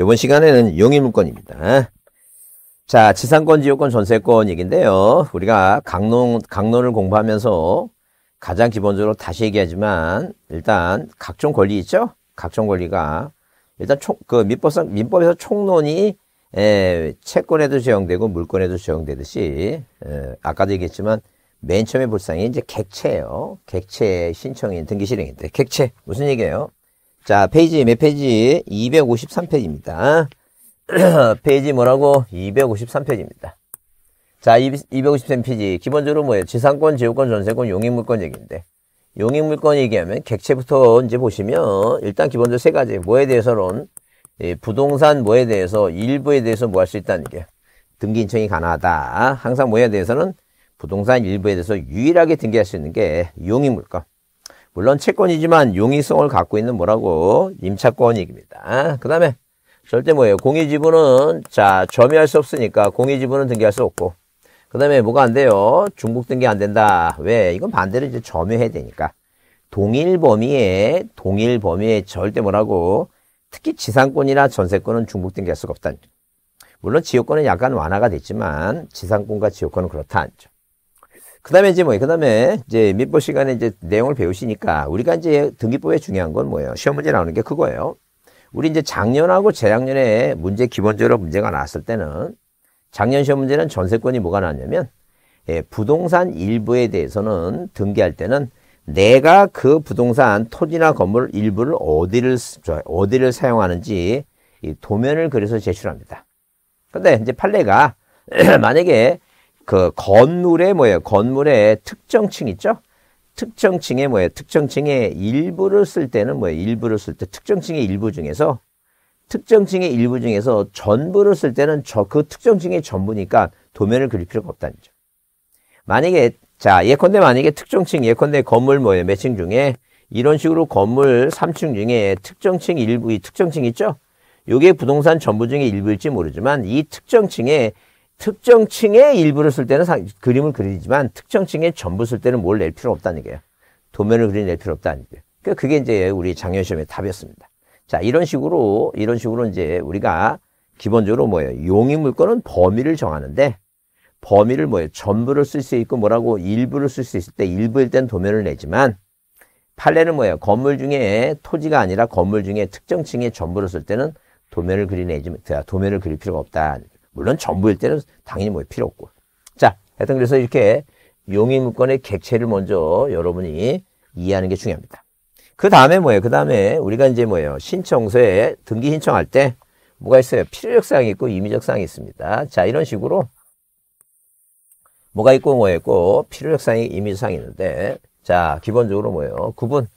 이번 시간에는 용의물건입니다. 자, 지상권, 지역권, 전세권 얘기인데요. 우리가 강론, 강론을 공부하면서 가장 기본적으로 다시 얘기하지만 일단 각종 권리 있죠? 각종 권리가 일단 총, 그 민법상, 민법에서 총론이 에, 채권에도 적용되고 물권에도 적용되듯이 에, 아까도 얘기했지만 맨 처음에 불상이 이제 객체예요. 객체 신청인 등기 실행인데 객체 무슨 얘기예요? 자, 페이지 몇 페이지? 253페이지입니다. 페이지 뭐라고? 253페이지입니다. 자, 253페이지. 기본적으로 뭐예요? 지상권, 지역권, 전세권, 용익물권 얘기인데. 용익물권 얘기하면 객체부터 이제 보시면 일단 기본적으로 세 가지. 뭐에 대해서론 예, 부동산 뭐에 대해서 일부에 대해서 뭐 할 수 있다는 게 등기 인청이 가능하다. 항상 뭐에 대해서는 부동산 일부에 대해서 유일하게 등기할 수 있는 게 용익물권. 물론 채권이지만 용의성을 갖고 있는 뭐라고 임차권이익입니다. 그 다음에 절대 뭐예요? 공유지분은 자 점유할 수 없으니까 공유지분은 등기할 수 없고 그 다음에 뭐가 안 돼요? 중복 등기 안 된다. 왜? 이건 반대로 이제 점유해야 되니까 동일 범위에 동일 범위에 절대 뭐라고 특히 지상권이나 전세권은 중복 등기할 수가 없다. 물론 지역권은 약간 완화가 됐지만 지상권과 지역권은 그렇다. 않죠. 그 다음에 이제 뭐그 다음에 이제 민법 시간에 이제 내용을 배우시니까 우리가 이제 등기법에 중요한 건 뭐예요? 시험 문제 나오는 게 그거예요. 우리 이제 작년하고 재작년에 문제 기본적으로 문제가 나왔을 때는 작년 시험 문제는 전세권이 뭐가 나왔냐면 예, 부동산 일부에 대해서는 등기할 때는 내가 그 부동산 토지나 건물 일부를 어디를 어디를 사용하는지 이 도면을 그래서 제출합니다. 근데 이제 판례가 만약에 그 건물의 뭐예요? 건물의 특정층 있죠? 특정층의 뭐예요? 특정층의 일부를 쓸 때는 뭐예요? 일부를 쓸 때 특정층의 일부 중에서 특정층의 일부 중에서 전부를 쓸 때는 저 그 특정층의 전부니까 도면을 그릴 필요가 없다는 거죠. 만약에 자 예컨대 만약에 특정층 예컨대 건물 뭐예요? 매칭 중에 이런 식으로 건물 3층 중에 특정층 일부 이 특정층 있죠? 요게 부동산 전부 중에 일부일지 모르지만 이 특정층에 특정 층의 일부를 쓸 때는 상, 그림을 그리지만 특정 층의 전부 쓸 때는 뭘 낼 필요 없다는 얘기예요. 도면을 그리낼 필요 없다는 얘기예요. 그러니까 그게 이제 우리 장년 시험의 답이었습니다. 자, 이런 식으로, 이런 식으로 이제 우리가 기본적으로 뭐예요? 용의 물건은 범위를 정하는데 범위를 뭐예요? 전부를 쓸 수 있고 뭐라고 일부를 쓸 수 있을 때 일부일 땐 도면을 내지만 판례는 뭐예요? 건물 중에 토지가 아니라 건물 중에 특정 층의 전부를 쓸 때는 도면을 그리내지 도면을 그릴 필요가 없다. 물론 전부일 때는 당연히 뭐 필요 없고. 자, 하여튼 그래서 이렇게 용의 문건의 객체를 먼저 여러분이 이해하는 게 중요합니다. 그 다음에 뭐예요? 그 다음에 우리가 이제 뭐예요? 신청서에 등기 신청할 때 뭐가 있어요? 필요적 사항이 있고 임의적 사항이 있습니다. 자, 이런 식으로 뭐가 있고 뭐가 있고 필요적 사항이 임의적 사항이 있는데 자, 기본적으로 뭐예요? 구분.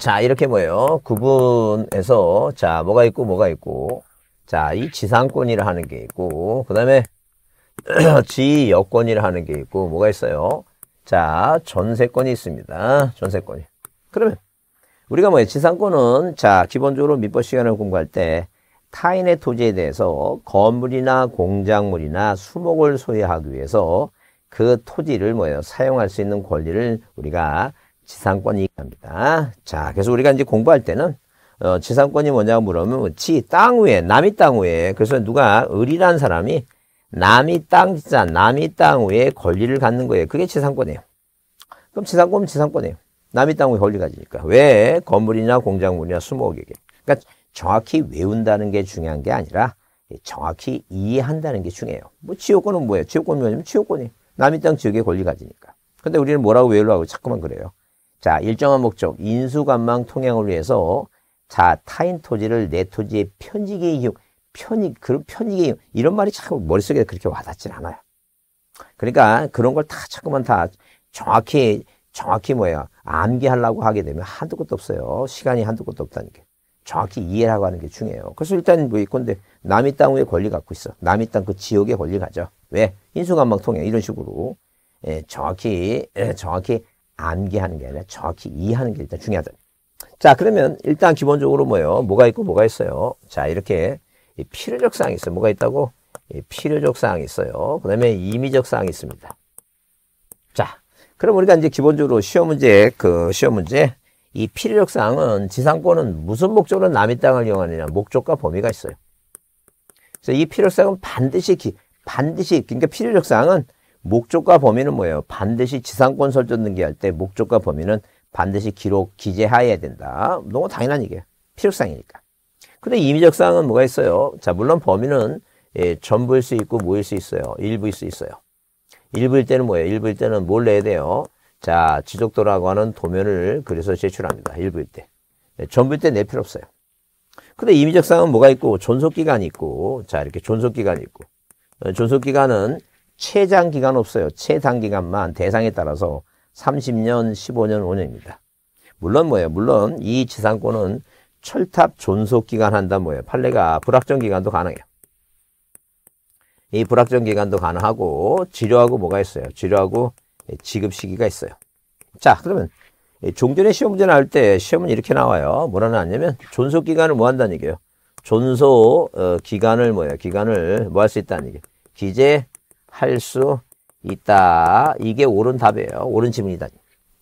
자, 이렇게 뭐예요? 구분에서 자, 뭐가 있고 뭐가 있고 자, 이 지상권이라 하는 게 있고, 그 다음에 지여권이라 하는 게 있고, 뭐가 있어요? 자, 전세권이 있습니다. 전세권이. 그러면 우리가 뭐예요? 지상권은 자, 기본적으로 민법 시간을 공부할 때 타인의 토지에 대해서 건물이나 공작물이나 수목을 소유하기 위해서 그 토지를 뭐예요? 사용할 수 있는 권리를 우리가 지상권이 합니다. 자, 그래서 우리가 이제 공부할 때는 어, 지상권이 뭐냐고 물으면 뭐 지땅 위에 남이 땅 위에 그래서 누가 을이라는 사람이 남이 땅지짜 남이 땅 위에 권리를 갖는 거예요. 그게 지상권이에요. 그럼 지상권은 지상권이에요. 남이 땅 위에 권리 가지니까 왜 건물이나 공작물이나 수목에게 그러니까 정확히 외운다는 게 중요한 게 아니라 정확히 이해한다는 게 중요해요. 뭐 지역권은 뭐예요? 지역권이 뭐냐면 지역권이 남이 땅 지역에 권리 가지니까. 근데 우리는 뭐라고 외우려고 자꾸만 그래요. 자 일정한 목적 인수관망 통행을 위해서 자 타인 토지를 내 토지의 편지의 이용, 편익 그런 편익의 이용 이런 말이 자꾸 머릿속에 그렇게 와닿진 않아요. 그러니까 그런 걸 다 자꾸만 다 정확히 정확히 뭐야 암기하려고 하게 되면 한두 것도 없어요. 시간이 한두 것도 없다는 게. 정확히 이해라고 하는 게 중요해요. 그래서 일단 뭐 이건데 남의 땅의 권리 갖고 있어. 남의 땅 그 지역의 권리 가져. 왜? 인수관망통해 이런 식으로 예, 정확히 예, 정확히 암기하는 게 아니라 정확히 이해하는 게 일단 중요하다. 자, 그러면 일단 기본적으로 뭐예요? 뭐가 있고 뭐가 있어요? 자, 이렇게 필요적 사항이 있어요. 뭐가 있다고? 필요적 사항이 있어요. 그 다음에 임의적 사항이 있습니다. 자, 그럼 우리가 이제 기본적으로 시험 문제, 그 시험 문제, 이 필요적 사항은 지상권은 무슨 목적으로 남의 땅을 이용하느냐, 목적과 범위가 있어요. 그래서 이 필요적 사항은 반드시, 기, 반드시, 그러니까 필요적 사항은 목적과 범위는 뭐예요? 반드시 지상권 설정 등기할 때 목적과 범위는 반드시 기록 기재하여야 된다. 너무 뭐 당연한 얘기예요. 필요상이니까. 근데 임의적 사항은 뭐가 있어요? 자, 물론 범위는 예, 전부일 수 있고 뭐일수 있어요. 일부일 수 있어요. 일부일 때는 뭐예요? 일부일 때는 뭘 내야 돼요? 자, 지적도라고 하는 도면을 그래서 제출합니다. 일부일 때. 예, 전부일 때 낼 필요 없어요. 근데 임의적 사항은 뭐가 있고 존속기간이 있고 자, 이렇게 존속기간이 있고 어, 존속기간은 최장기간 없어요. 최단기간만 대상에 따라서 30년, 15년, 5년입니다. 물론 뭐예요? 물론 이 지상권은 철탑 존속 기간 한다 뭐예요? 판례가 불확정 기간도 가능해요. 이 불확정 기간도 가능하고 지료하고 뭐가 있어요? 지료하고 지급 시기가 있어요. 자, 그러면 종전의 시험 문제 나올 때 시험은 이렇게 나와요. 뭐라 나왔냐면 존속 기간을 뭐 한다는 얘기예요. 존속 어, 기간을 뭐예요? 기간을 뭐 할 수 있다는 얘기예요. 기재할 수 있다. 이게 옳은 답이에요. 옳은 지문이다.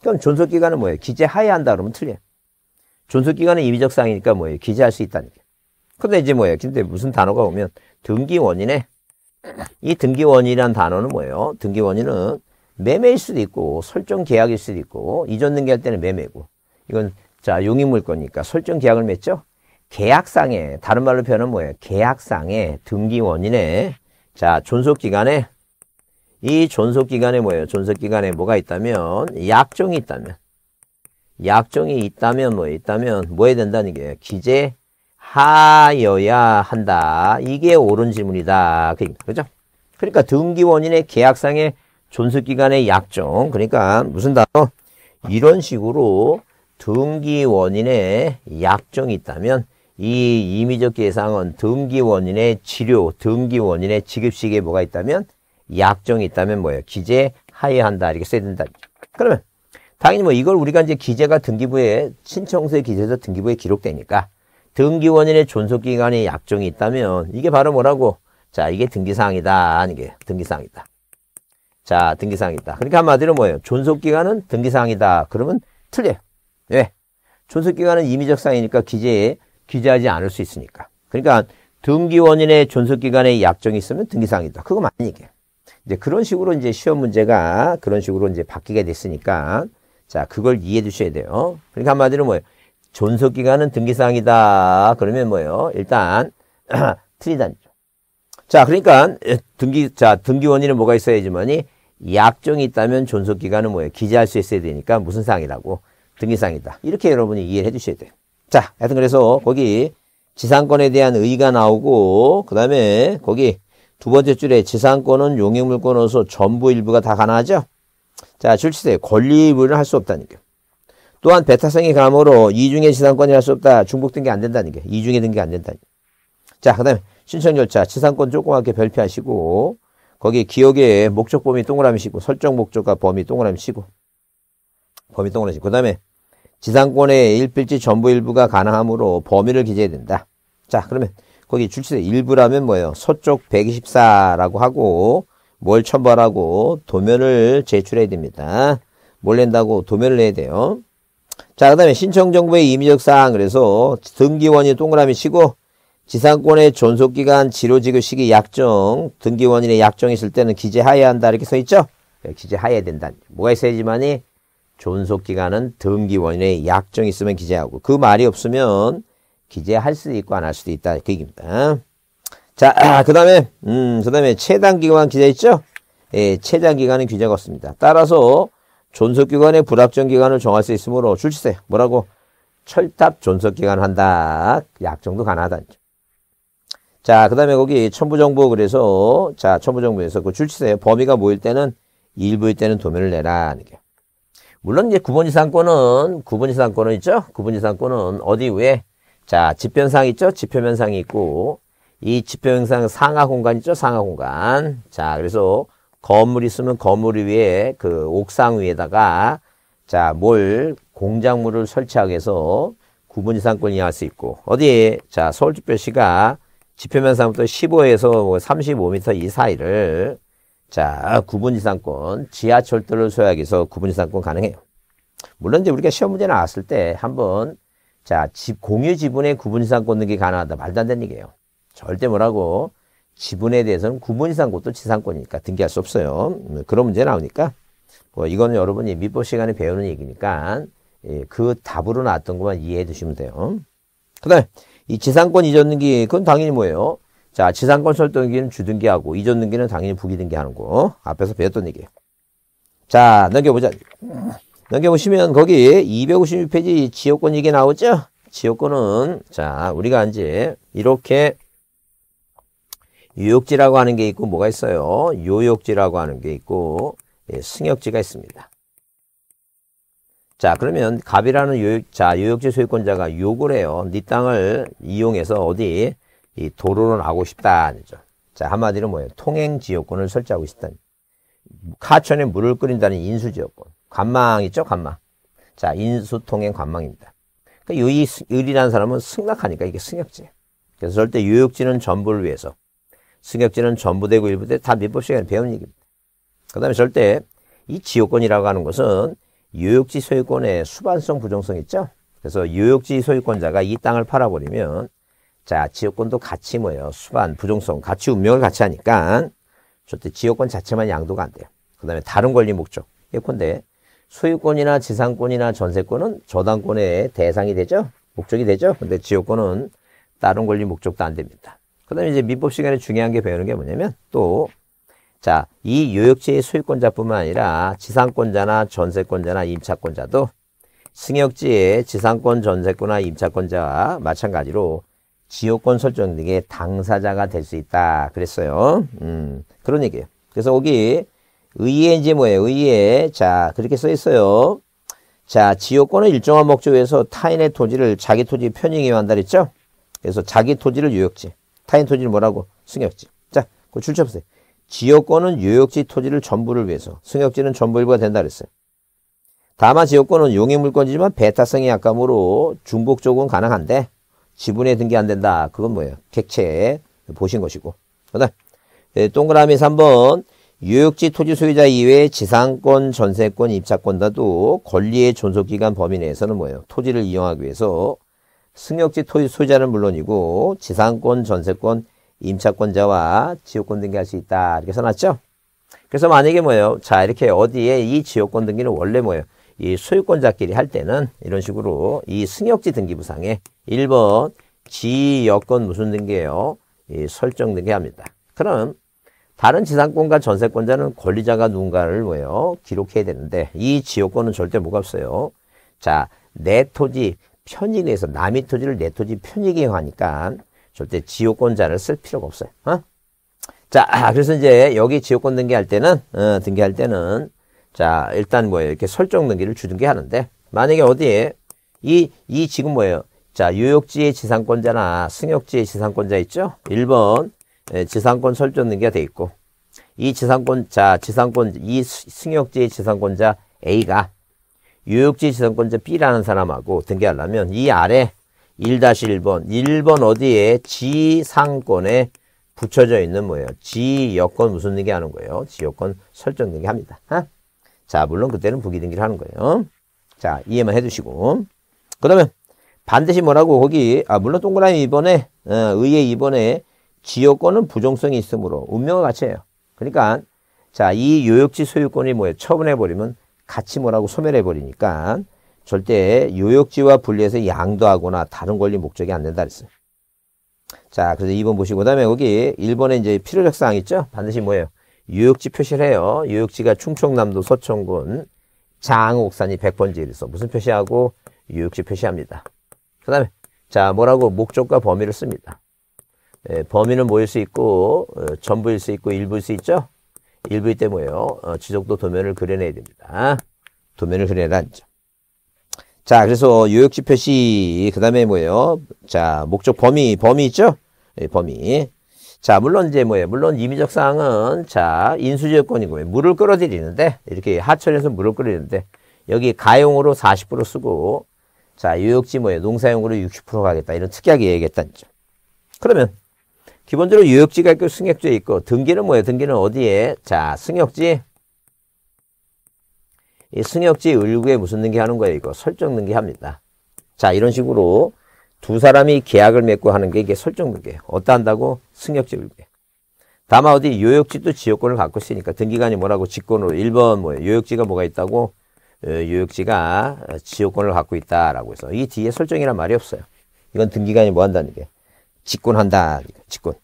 그럼 존속기간은 뭐예요? 기재하야 한다 그러면 틀려요. 존속기간은 임의적 사항이니까 뭐예요? 기재할 수있다는 게. 근데 이제 뭐예요? 근데 무슨 단어가 오면 등기 원인에 이 등기 원인이란 단어는 뭐예요? 등기 원인은 매매일 수도 있고 설정 계약일 수도 있고 이전 등기할 때는 매매고 이건 자 용인물 거니까 설정 계약을 맺죠? 계약상에 다른 말로 표현하면 뭐예요? 계약상에 등기 원인에 자 존속기간에 이 존속기간에 뭐예요? 존속기간에 뭐가 있다면 약정이 있다면 약정이 있다면 뭐 있다면 뭐 해야 된다는 게 기재하여야 한다. 이게 옳은 질문이다. 그입죠 그러니까 등기 원인의 계약상의 존속기간의 약정 그러니까 무슨 단어? 이런 식으로 등기 원인의 약정이 있다면 이 임의적 계상은 등기 원인의 치료, 등기 원인의 지급식에 뭐가 있다면 약정이 있다면 뭐예요? 기재 하야한다 이렇게 써야 된다. 그러면 당연히 뭐 이걸 우리가 이제 기재가 등기부에 신청서에 기재에서 등기부에 기록되니까 등기원인의 존속기간에 약정이 있다면 이게 바로 뭐라고? 자 이게 등기사항이다 아니 게 등기사항이다. 자 등기사항이다. 그러니까 한마디로 뭐예요? 존속기간은 등기사항이다. 그러면 틀려요. 왜? 존속기간은 임의적 사항이니까 기재에 기재하지 않을 수 있으니까. 그러니까 등기원인의 존속기간에 약정이 있으면 등기사항이다. 그거 맞는 얘기예요. 이제 그런 식으로 이제 시험 문제가 그런 식으로 이제 바뀌게 됐으니까 자, 그걸 이해해 주셔야 돼요. 그러니까 한마디로 뭐예요? 존속 기간은 등기 사항이다. 그러면 뭐예요? 일단 틀리다니죠. 자, 그러니까 등기 자, 등기 원인은 뭐가 있어야지만이 약정이 있다면 존속 기간은 뭐예요? 기재할 수 있어야 되니까 무슨 사항이라고? 등기 사항이다. 이렇게 여러분이 이해를 해 주셔야 돼요. 자, 하여튼 그래서 거기 지상권에 대한 의의가 나오고 그다음에 거기 두 번째 줄에 지상권은 용역물권으로서 전부 일부가 다 가능하죠. 자, 출시세 권리분을 할 수 없다는 게. 또한 배타성의 감으로 이중의 지상권이 할 수 없다. 중복된 게 안 된다는 게. 이중에 된게 안 된다는 게. 자, 그 다음에 신청 절차. 지상권 조그맣게 별표하시고 거기 기억에 목적 범위 동그라미 치고 설정 목적과 범위 동그라미 치고 범위 동그라미 치고그 다음에 지상권의 일필지 전부 일부가 가능하므로 범위를 기재해야 된다. 자, 그러면 거기 출치세 일부라면 뭐예요? 서쪽 124라고 하고 뭘 첨벌하고 도면을 제출해야 됩니다. 뭘 낸다고 도면을 내야 돼요. 자, 그 다음에 신청정보의 임의적 사항 그래서 등기원이 동그라미 치고 지상권의 존속기간 지로지급 시기 약정 등기원인의 약정 있을 때는 기재하여야 한다 이렇게 써있죠? 예, 기재하여야 된다. 뭐가 있어야지만이 존속기간은 등기원인의 약정 있으면 기재하고 그 말이 없으면 기재할 수도 있고 안 할 수도 있다. 그 얘기입니다. 자, 아, 그 다음에, 음, 그 다음에 최단기간 기재 있죠? 예, 최단기간은 규제가 없습니다. 따라서 존속기간의 불확정기간을 정할 수 있으므로 줄치세 뭐라고? 철탑 존속기간 한다. 약정도 가능하다. 자, 그 다음에 거기 천부정부 그래서, 자, 천부정부에서 그 줄치세 범위가 모일 때는 일부일 때는 도면을 내라. 하는 게. 물론 이제 구분이상권은, 구분이상권은 있죠? 구분이상권은 어디 위에? 자, 지표현상 있죠? 지표현상이 있고 이 지표현상 상하 공간 있죠? 상하 공간. 자, 그래서 건물 있으면 건물 위에 그 옥상 위에다가 자, 뭘 공작물을 설치하기 위해서 구분 이상권이 할 수 있고 어디 자, 서울특별시가 지표면상부터 15에서 35m 뭐 이 사이를 자, 구분 지상권 지하철도를 소유하기 위해서 구분 지상권 가능해요. 물론 이제 우리가 시험 문제 나왔을 때 한번 자, 집, 공유 지분의 구분 이상 꽂는 게 가능하다. 말도 안 되는 얘기예요. 절대 뭐라고 지분에 대해서는 구분 이상 꽂도 지상권이니까 등기할 수 없어요. 음, 그런 문제 나오니까 뭐 이거는 여러분이 민법 시간에 배우는 얘기니까 예, 그 답으로 나왔던 것만 이해해 두시면 돼요. 그다음 이 지상권 이전 등기 그건 당연히 뭐예요? 자 지상권 설정 등기는 주등기하고 이전 등기는 당연히 부기등기하는 거 앞에서 배웠던 얘기예요. 자 넘겨보자. 여기 보시면 거기 256페이지 지역권 얘기 나오죠? 지역권은 자 우리가 이제 이렇게 유역지라고 하는 게 있고 뭐가 있어요? 요역지라고 하는 게 있고 예, 승역지가 있습니다. 자 그러면 갑이라는 요역, 자 요역지 소유권자가 욕을 해요. 네 땅을 이용해서 어디 이 도로로 하고 싶다. 아니죠. 자 한마디로 뭐예요? 통행 지역권을 설치하고 싶다. 하천에 물을 끓인다는 인수지역권. 관망 있죠? 관망. 자, 인수통행 관망입니다. 그 유의, 이라는 사람은 승낙하니까 이게 승역지. 그래서 절대 유역지는 전부를 위해서, 승역지는 전부되고 일부되 다 민법 시간에 배운 얘기입니다. 그 다음에 절대 이 지역권이라고 하는 것은 유역지 소유권의 수반성 부정성 있죠? 그래서 유역지 소유권자가 이 땅을 팔아버리면 자, 지역권도 같이 뭐예요? 수반, 부정성, 같이 운명을 같이 하니까 절대 지역권 자체만 양도가 안 돼요. 그 다음에 다른 권리 목적. 예컨대 소유권이나 지상권이나 전세권은 저당권의 대상이 되죠. 목적이 되죠. 근데 지역권은 다른 권리 목적도 안 됩니다. 그 다음에 이제 민법 시간에 중요한 게 배우는 게 뭐냐면 또 자, 이 요역지의 소유권자뿐만 아니라 지상권자나 전세권자나 임차권자도 승역지의 지상권, 전세권이나 임차권자와 마찬가지로 지역권 설정 등의 당사자가 될 수 있다 그랬어요. 음, 그런 얘기예요. 그래서 여기 의의 이제 뭐예요? 의의. 자, 그렇게 써 있어요. 자, 지역권은 일정한 목적위해서 타인의 토지를 자기 토지 편익에 한다 그랬죠? 그래서 자기 토지를 유역지. 타인 토지를 뭐라고? 승역지. 자, 그 출처 보세요. 지역권은 유역지 토지를 전부를 위해서, 승역지는 전부 일부가 된다 그랬어요. 다만 지역권은 용해물권이지만 배타성이 약감으로 중복 적용 가능한데 지분에 등기 안 된다. 그건 뭐예요? 객체 보신 것이고. 그다음 예, 동그라미 3번 유역지 토지 소유자 이외에 지상권, 전세권, 입차권 다도 권리의 존속기간 범위 내에서는 뭐예요? 토지를 이용하기 위해서 승역지 토지 소유자는 물론이고 지상권, 전세권, 임차권자와 지역권 등기할 수 있다. 이렇게 써놨죠? 그래서 만약에 뭐예요? 자, 이렇게 어디에 이 지역권 등기는 원래 뭐예요? 이 소유권자끼리 할 때는 이런 식으로 이 승역지 등기부상에 1번 지역권 무슨 등기예요? 이 설정 등기합니다. 그럼 다른 지상권과 전세권자는 권리자가 누군가를 뭐예요? 기록해야 되는데 이 지역권은 절대 뭐가 없어요. 자, 내 토지 편익에서 남의 토지를 내 토지 편익에 하니까 절대 지역권자를 쓸 필요가 없어요. 어? 자, 아, 그래서 이제 여기 지역권 등기할 때는 어, 등기할 때는 자, 일단 뭐예요? 이렇게 설정 등기를 주등기하는데 만약에 어디에 이 이 지금 뭐예요? 자, 유역지의 지상권자나 승역지의 지상권자 있죠? 1번 예, 지상권 설정등기가 돼 있고 이 지상권자, 지상권 이승역지 지상권자 A가 유역지 지상권자 B라는 사람하고 등기하려면 이 아래 1-1번, 1번 어디에 지상권에 붙여져 있는 뭐예요? 지여권 무슨 등기하는 거예요? 지여권 설정 등기합니다. 어? 아? 자, 물론 그때는 부기 등기를 하는 거예요. 자, 이해만 해주시고그 다음에 반드시 뭐라고 거기, 아, 물론 동그라미 이번에 어, 의의 이번에 지역권은 부정성이 있으므로 운명과 같이 해요. 그러니까 자, 이 요역지 소유권이 뭐예요? 처분해버리면 같이 뭐라고 소멸해버리니까 절대 요역지와 분리해서 양도하거나 다른 권리 목적이 안 된다 그랬어요. 자, 그래서 2번 보시고, 그 다음에 여기 1번에 이제 필요적 사항 있죠? 반드시 뭐예요? 요역지 표시를 해요. 요역지가 충청남도 서천군 장옥산이 100번지에 있어. 무슨 표시하고? 요역지 표시합니다. 그 다음에, 자, 뭐라고 목적과 범위를 씁니다. 예, 범위는 모일 수 있고 어, 전부일 수 있고 일부일 수 있죠. 일부일 때 뭐예요? 어, 지속도 도면을 그려내야 됩니다. 도면을 그려내라는 점. 자, 그래서 요역지 표시 그 다음에 뭐예요? 자, 목적 범위 범위 있죠? 예, 범위. 자, 물론 이제 뭐예요? 물론 임의적 사항은 자 인수지 역권이고 물을 끌어들이는데 이렇게 하천에서 물을 끌어들이는데 여기 가용으로 40% 쓰고 자 요역지 뭐예요? 농사용으로 60% 가겠다 이런 특이하게 얘기했다는 점. 그러면 기본적으로 유역지가 있고 승역지에 있고 등기는 뭐예요? 등기는 어디에? 자, 승역지. 이 승역지 을구에 무슨 등기하는 거예요? 이거 설정 등기합니다. 자, 이런 식으로 두 사람이 계약을 맺고 하는 게 이게 설정 등기예요. 어디다 한다고? 승역지 을구에. 다만 어디 요역지도 지역권을 갖고 있으니까 등기관이 뭐라고 직권으로 1번 뭐예요? 요역지가 뭐가 있다고? 요역지가 어, 지역권을 갖고 있다라고 해서 이 뒤에 설정이란 말이 없어요. 이건 등기관이 뭐 한다는 게 직군한다. 직군.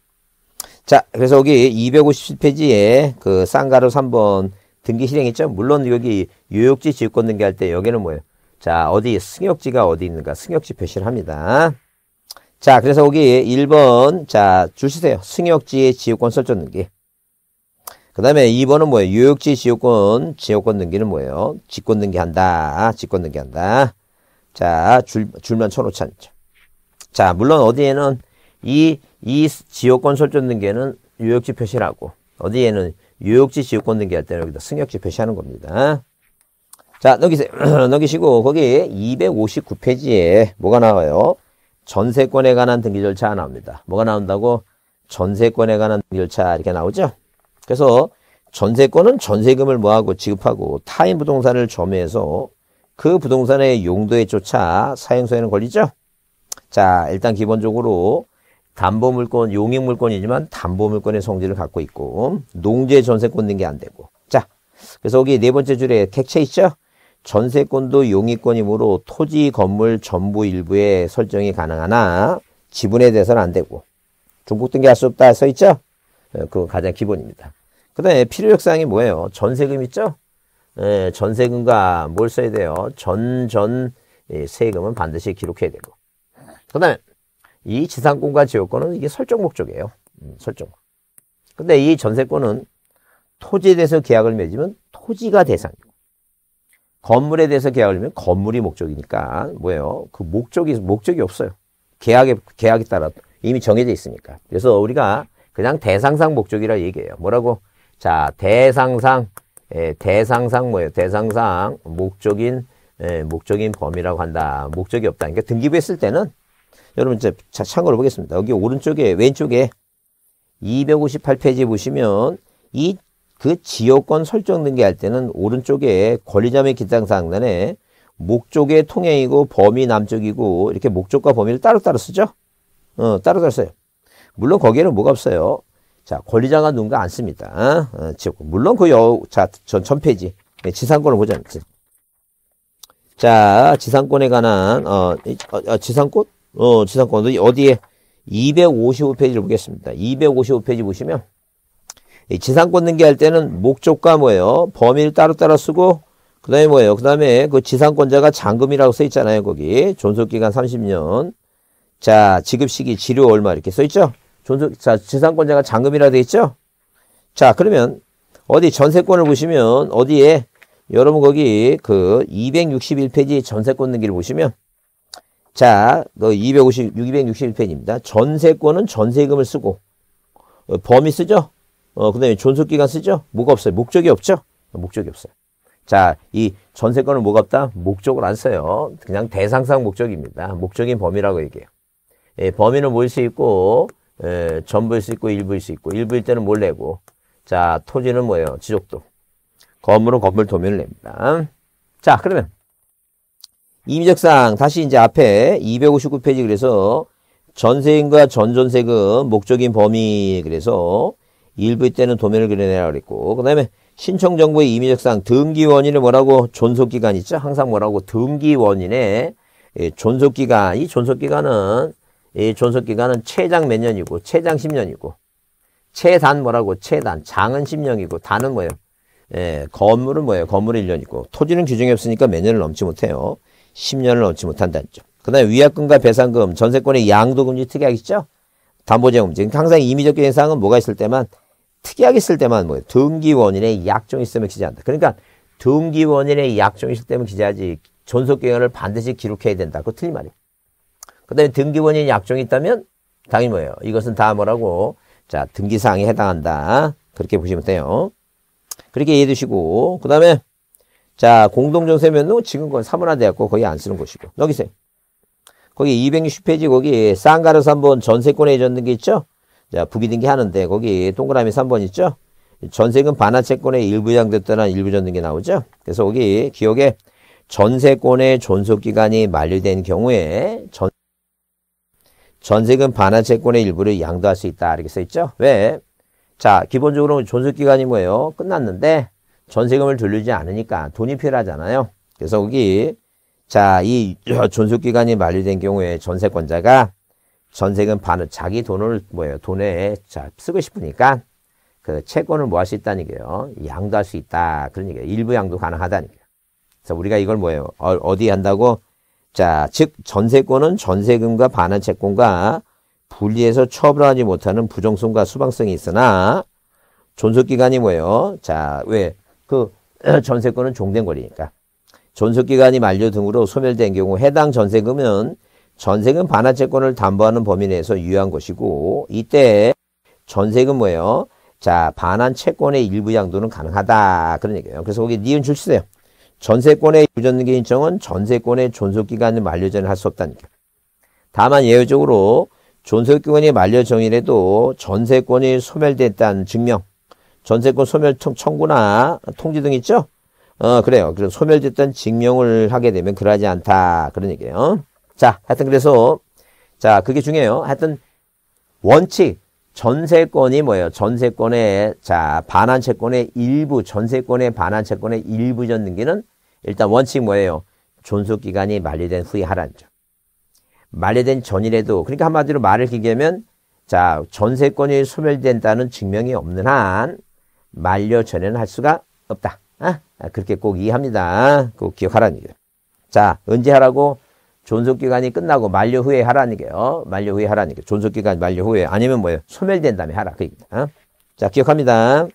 자, 그래서 여기 257페이지에 그 쌍가루 3번 등기 실행했죠. 물론 여기 유역지 지역권 등기할 때 여기는 뭐예요? 자, 어디 승역지가 어디 있는가? 승역지 표시를 합니다. 자, 그래서 여기 1번 자, 주시세요. 승역지의 지역권 설정 등기. 그 다음에 2번은 뭐예요? 유역지 지역권, 지역권 등기는 뭐예요? 직권 등기한다. 직권 등기한다. 자, 줄, 줄만 쳐놓지 않죠. 자, 물론 어디에는 이, 이 지역권 설정 등계는 유역지 표시라고 어디에는 유역지 지역권 등기할 때는 여기다 승역지 표시하는 겁니다. 자, 넘기세요. 넘기시고 거기 259페이지에 뭐가 나와요? 전세권에 관한 등기 절차가 나옵니다. 뭐가 나온다고? 전세권에 관한 등기 절차 이렇게 나오죠? 그래서 전세권은 전세금을 뭐하고 지급하고 타인 부동산을 점유해서 그 부동산의 용도에 쫓아 사용소에는 걸리죠? 자, 일단 기본적으로 담보물권, 용익물권이지만 담보물권의 성질을 갖고 있고 음, 농지에 전세권 등게안 되고 자 그래서 여기 네 번째 줄에 객체 있죠? 전세권도 용익권이므로 토지 건물 전부 일부에 설정이 가능하나 지분에 대해서는 안 되고 중복 등기할 수 없다 써 있죠? 예, 그건 가장 기본입니다. 그 다음에 필요역사항이 뭐예요? 전세금 있죠? 예, 전세금과 뭘 써야 돼요? 전전 전, 예, 세금은 반드시 기록해야 되고 그 다음에 이 지상권과 지역권은 이게 설정 목적이에요. 음, 설정. 근데 이 전세권은 토지에 대해서 계약을 맺으면 토지가 대상이고 건물에 대해서 계약을 맺으면 건물이 목적이니까 뭐예요? 그 목적이 목적이 없어요. 계약에 계약에 따라 이미 정해져 있으니까. 그래서 우리가 그냥 대상상 목적이라 얘기해요. 뭐라고? 자, 대상상 예, 대상상 뭐예요? 대상상 목적인 예, 목적인 범위라고 한다. 목적이 없다. 그러니까 등기부했을 때는 여러분 이제 참고로 보겠습니다. 여기 오른쪽에 왼쪽에 258페이지 보시면 이 그 지역권 설정 등기할 때는 오른쪽에 권리자의 기장상단에 목적의 통행이고 범위 남쪽이고 이렇게 목적과 범위를 따로따로 쓰죠. 어, 따로따로 써요. 물론 거기에는 뭐가 없어요. 자, 권리자가 누군가 안 씁니다. 어, 지역권. 물론 그 여, 자, 전, 전페이지. 예, 지상권을 보자. 자, 지상권에 관한, 어, 어, 어 지상권? 어, 지상권도 어디에 255페이지를 보겠습니다. 255페이지 보시면 지상권 등기할 때는 목적과 뭐예요? 범위를 따로따로 쓰고 그 다음에 뭐예요? 그 다음에 그 지상권자가 잔금이라고 써 있잖아요. 거기 존속기간 30년 자 지급시기 지료 얼마 이렇게 써 있죠? 존속 자 지상권자가 잔금이라 돼 있죠? 자 그러면 어디 전세권을 보시면 어디에 여러분 거기 그 261페이지 전세권 등기를 보시면 자, 그 250, 261페이지입니다. 전세권은 전세금을 쓰고, 어, 범위 쓰죠? 어, 그 다음에 존속기간 쓰죠? 뭐가 없어요? 목적이 없죠? 목적이 없어요. 자, 이 전세권은 뭐가 없다? 목적을 안 써요. 그냥 대상상 목적입니다. 목적인 범위라고 얘기해요. 예, 범위는 모수 있고, 예, 전부일 수 있고, 일부일 수 있고, 일부일 때는 뭘 내고, 자, 토지는 뭐예요? 지속도 건물은 건물 도면을 냅니다. 자, 그러면 임의적상 다시 이제 앞에 259페이지 그래서 전세금과 전전세금 목적인 범위 그래서 일부 때는 도면을 그려내라 그랬고 그 다음에 신청정보의 임의적상 등기 원인을 뭐라고 존속기간 있죠 항상 뭐라고 등기 원인의 예, 존속기간 이 존속기간은 이 존속기간은 최장 몇 년이고 최장 10년이고 최단 뭐라고 최단 장은 10년이고 단은 뭐예요 예, 건물은 뭐예요 건물은 1년이고 토지는 규정이 없으니까 몇 년을 넘지 못해요 10년을 넘지 못한다는 점. 그 다음에 위약금과 배상금, 전세권의 양도금지 특약이죠. 담보제금. 지금 그러니까 항상 임의적 규정 사항은 뭐가 있을 때만 특이하게 있을 때만 뭐예요? 등기원인의 약정이 있으면 기재한다. 그러니까 등기원인의 약정이 있을 때면 기재하지 존속경영을 반드시 기록해야 된다. 그거 틀린 말이에요. 그 다음에 등기원인 의 약정이 있다면 당연히 뭐예요? 이것은 다 뭐라고? 자, 등기사항에 해당한다. 그렇게 보시면 돼요. 그렇게 이해해 두시고 그 다음에 자, 공동정세 면은 지금 건사문화되었고 거의 안 쓰는 곳이고. 여기세 거기 260페이지 거기 쌍가루 3번 전세권에 해줬는 게 있죠? 자, 부기등기 하는데 거기 동그라미 3번 있죠? 전세금 반환채권에 일부 양됐다는 일부 줬는 게 나오죠? 그래서 거기 기억에 전세권의 존속기간이 만료된 경우에 전, 전세금 반환채권의 일부를 양도할 수 있다. 이렇게 써있죠? 왜? 자, 기본적으로 존속기간이 뭐예요? 끝났는데 전세금을 돌리지 않으니까 돈이 필요하잖아요. 그래서 여기 자, 이 어, 존속기간이 만료된 경우에 전세권자가 전세금 반을 자기 돈을 뭐예요? 돈에 자, 쓰고 싶으니까 그 채권을 뭐 할 수 있다는 얘기예요. 양도할 수 있다. 그런 얘기예요. 일부 양도 가능하다는 얘기예요. 그래서 우리가 이걸 뭐예요? 어, 디 한다고? 자, 즉 전세권은 전세금과 반환 채권과 분리해서 처벌하지 못하는 부정성과 수방성이 있으나 존속기간이 뭐예요? 자, 왜? 그 전세권은 종된 권리니까. 존속기간이 만료 등으로 소멸된 경우 해당 전세금은 전세금 반환채권을 담보하는 범위 내에서 유효한 것이고 이때 전세금 뭐예요? 자 반환채권의 일부 양도는 가능하다 그런 얘기예요. 그래서 거기 니은 출시세요. 전세권의 유전등기 신청은 전세권의 존속기간이 만료 전에 할 수 없다니까. 다만 예외적으로 존속기간이 만료 전이라도 전세권이 소멸됐다는 증명 전세권 소멸청 청구나 통지 등 있죠? 어, 그래요. 그럼 소멸됐던 증명을 하게 되면 그러하지 않다. 그런 얘기예요. 자, 하여튼 그래서 자, 그게 중요해요. 하여튼 원칙 전세권이 뭐예요? 전세권의 자, 반환 채권의 일부 전세권의 반환 채권의 일부 전등기는 일단 원칙 뭐예요? 존속 기간이 만료된 후에 하란죠. 만료된 전이라도 그러니까 한마디로 말을 길게 하면 자, 전세권이 소멸된다는 증명이 없는 한 만료 전에는 할 수가 없다. 아, 그렇게 꼭 이해합니다. 꼭 기억하라는 얘기예요. 자, 언제 하라고? 존속기간이 끝나고 만료 후에 하라는 게요. 만료 후에 하라는 게. 존속기간 만료 후에. 아니면 뭐예요? 소멸된 다음에 하라. 그 얘기입니다. 어? 자, 기억합니다.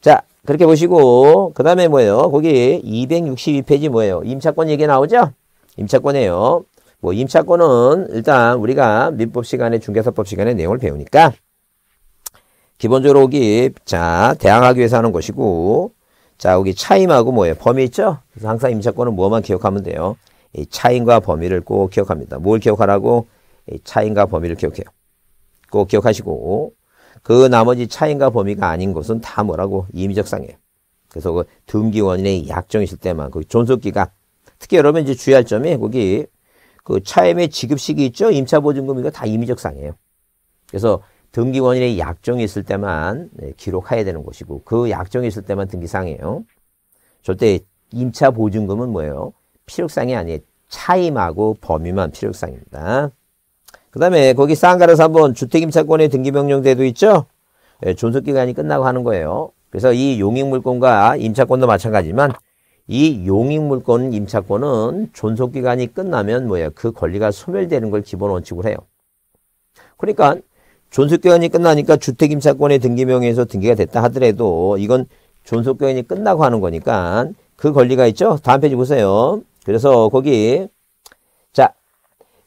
자, 그렇게 보시고, 그 다음에 뭐예요? 거기 262페이지 뭐예요? 임차권 얘기 나오죠? 임차권이에요. 뭐, 임차권은 일단 우리가 민법 시간에, 중개사법 시간에 내용을 배우니까 기본적으로 여기 자 대항하기 위해서 하는 것이고 자 여기 차임하고 뭐예요? 범위 있죠? 그래서 항상 임차권은 뭐만 기억하면 돼요? 이 차임과 범위를 꼭 기억합니다. 뭘 기억하라고? 이 차임과 범위를 기억해요. 꼭 기억하시고 그 나머지 차임과 범위가 아닌 것은 다 뭐라고? 임의적상이에요. 그래서 그 등기 원인의 약정이실 때만 그 존속기간 특히 여러분 이제 주의할 점이 거기 그 차임의 지급식이 있죠? 임차보증금 이거 다 임의적상이에요. 그래서 등기 원인의 약정이 있을 때만 네, 기록해야 되는 것이고 그 약정이 있을 때만 등기상이에요. 절대 임차 보증금은 뭐예요? 필요상이 아니에요. 차임하고 범위만 필요상입니다. 그 다음에 거기 쌍가라서 한번 주택임차권의 등기명령대도 있죠? 예, 존속기간이 끝나고 하는 거예요. 그래서 이 용익물권과 임차권도 마찬가지지만 이 용익물권, 임차권은 존속기간이 끝나면 뭐예요? 그 권리가 소멸되는 걸 기본 원칙으로 해요. 그러니까 존속기간이 끝나니까 주택임차권의 등기명에서 의 등기가 됐다 하더라도 이건 존속기간이 끝나고 하는 거니까 그 권리가 있죠. 다음 페이지 보세요. 그래서 거기 자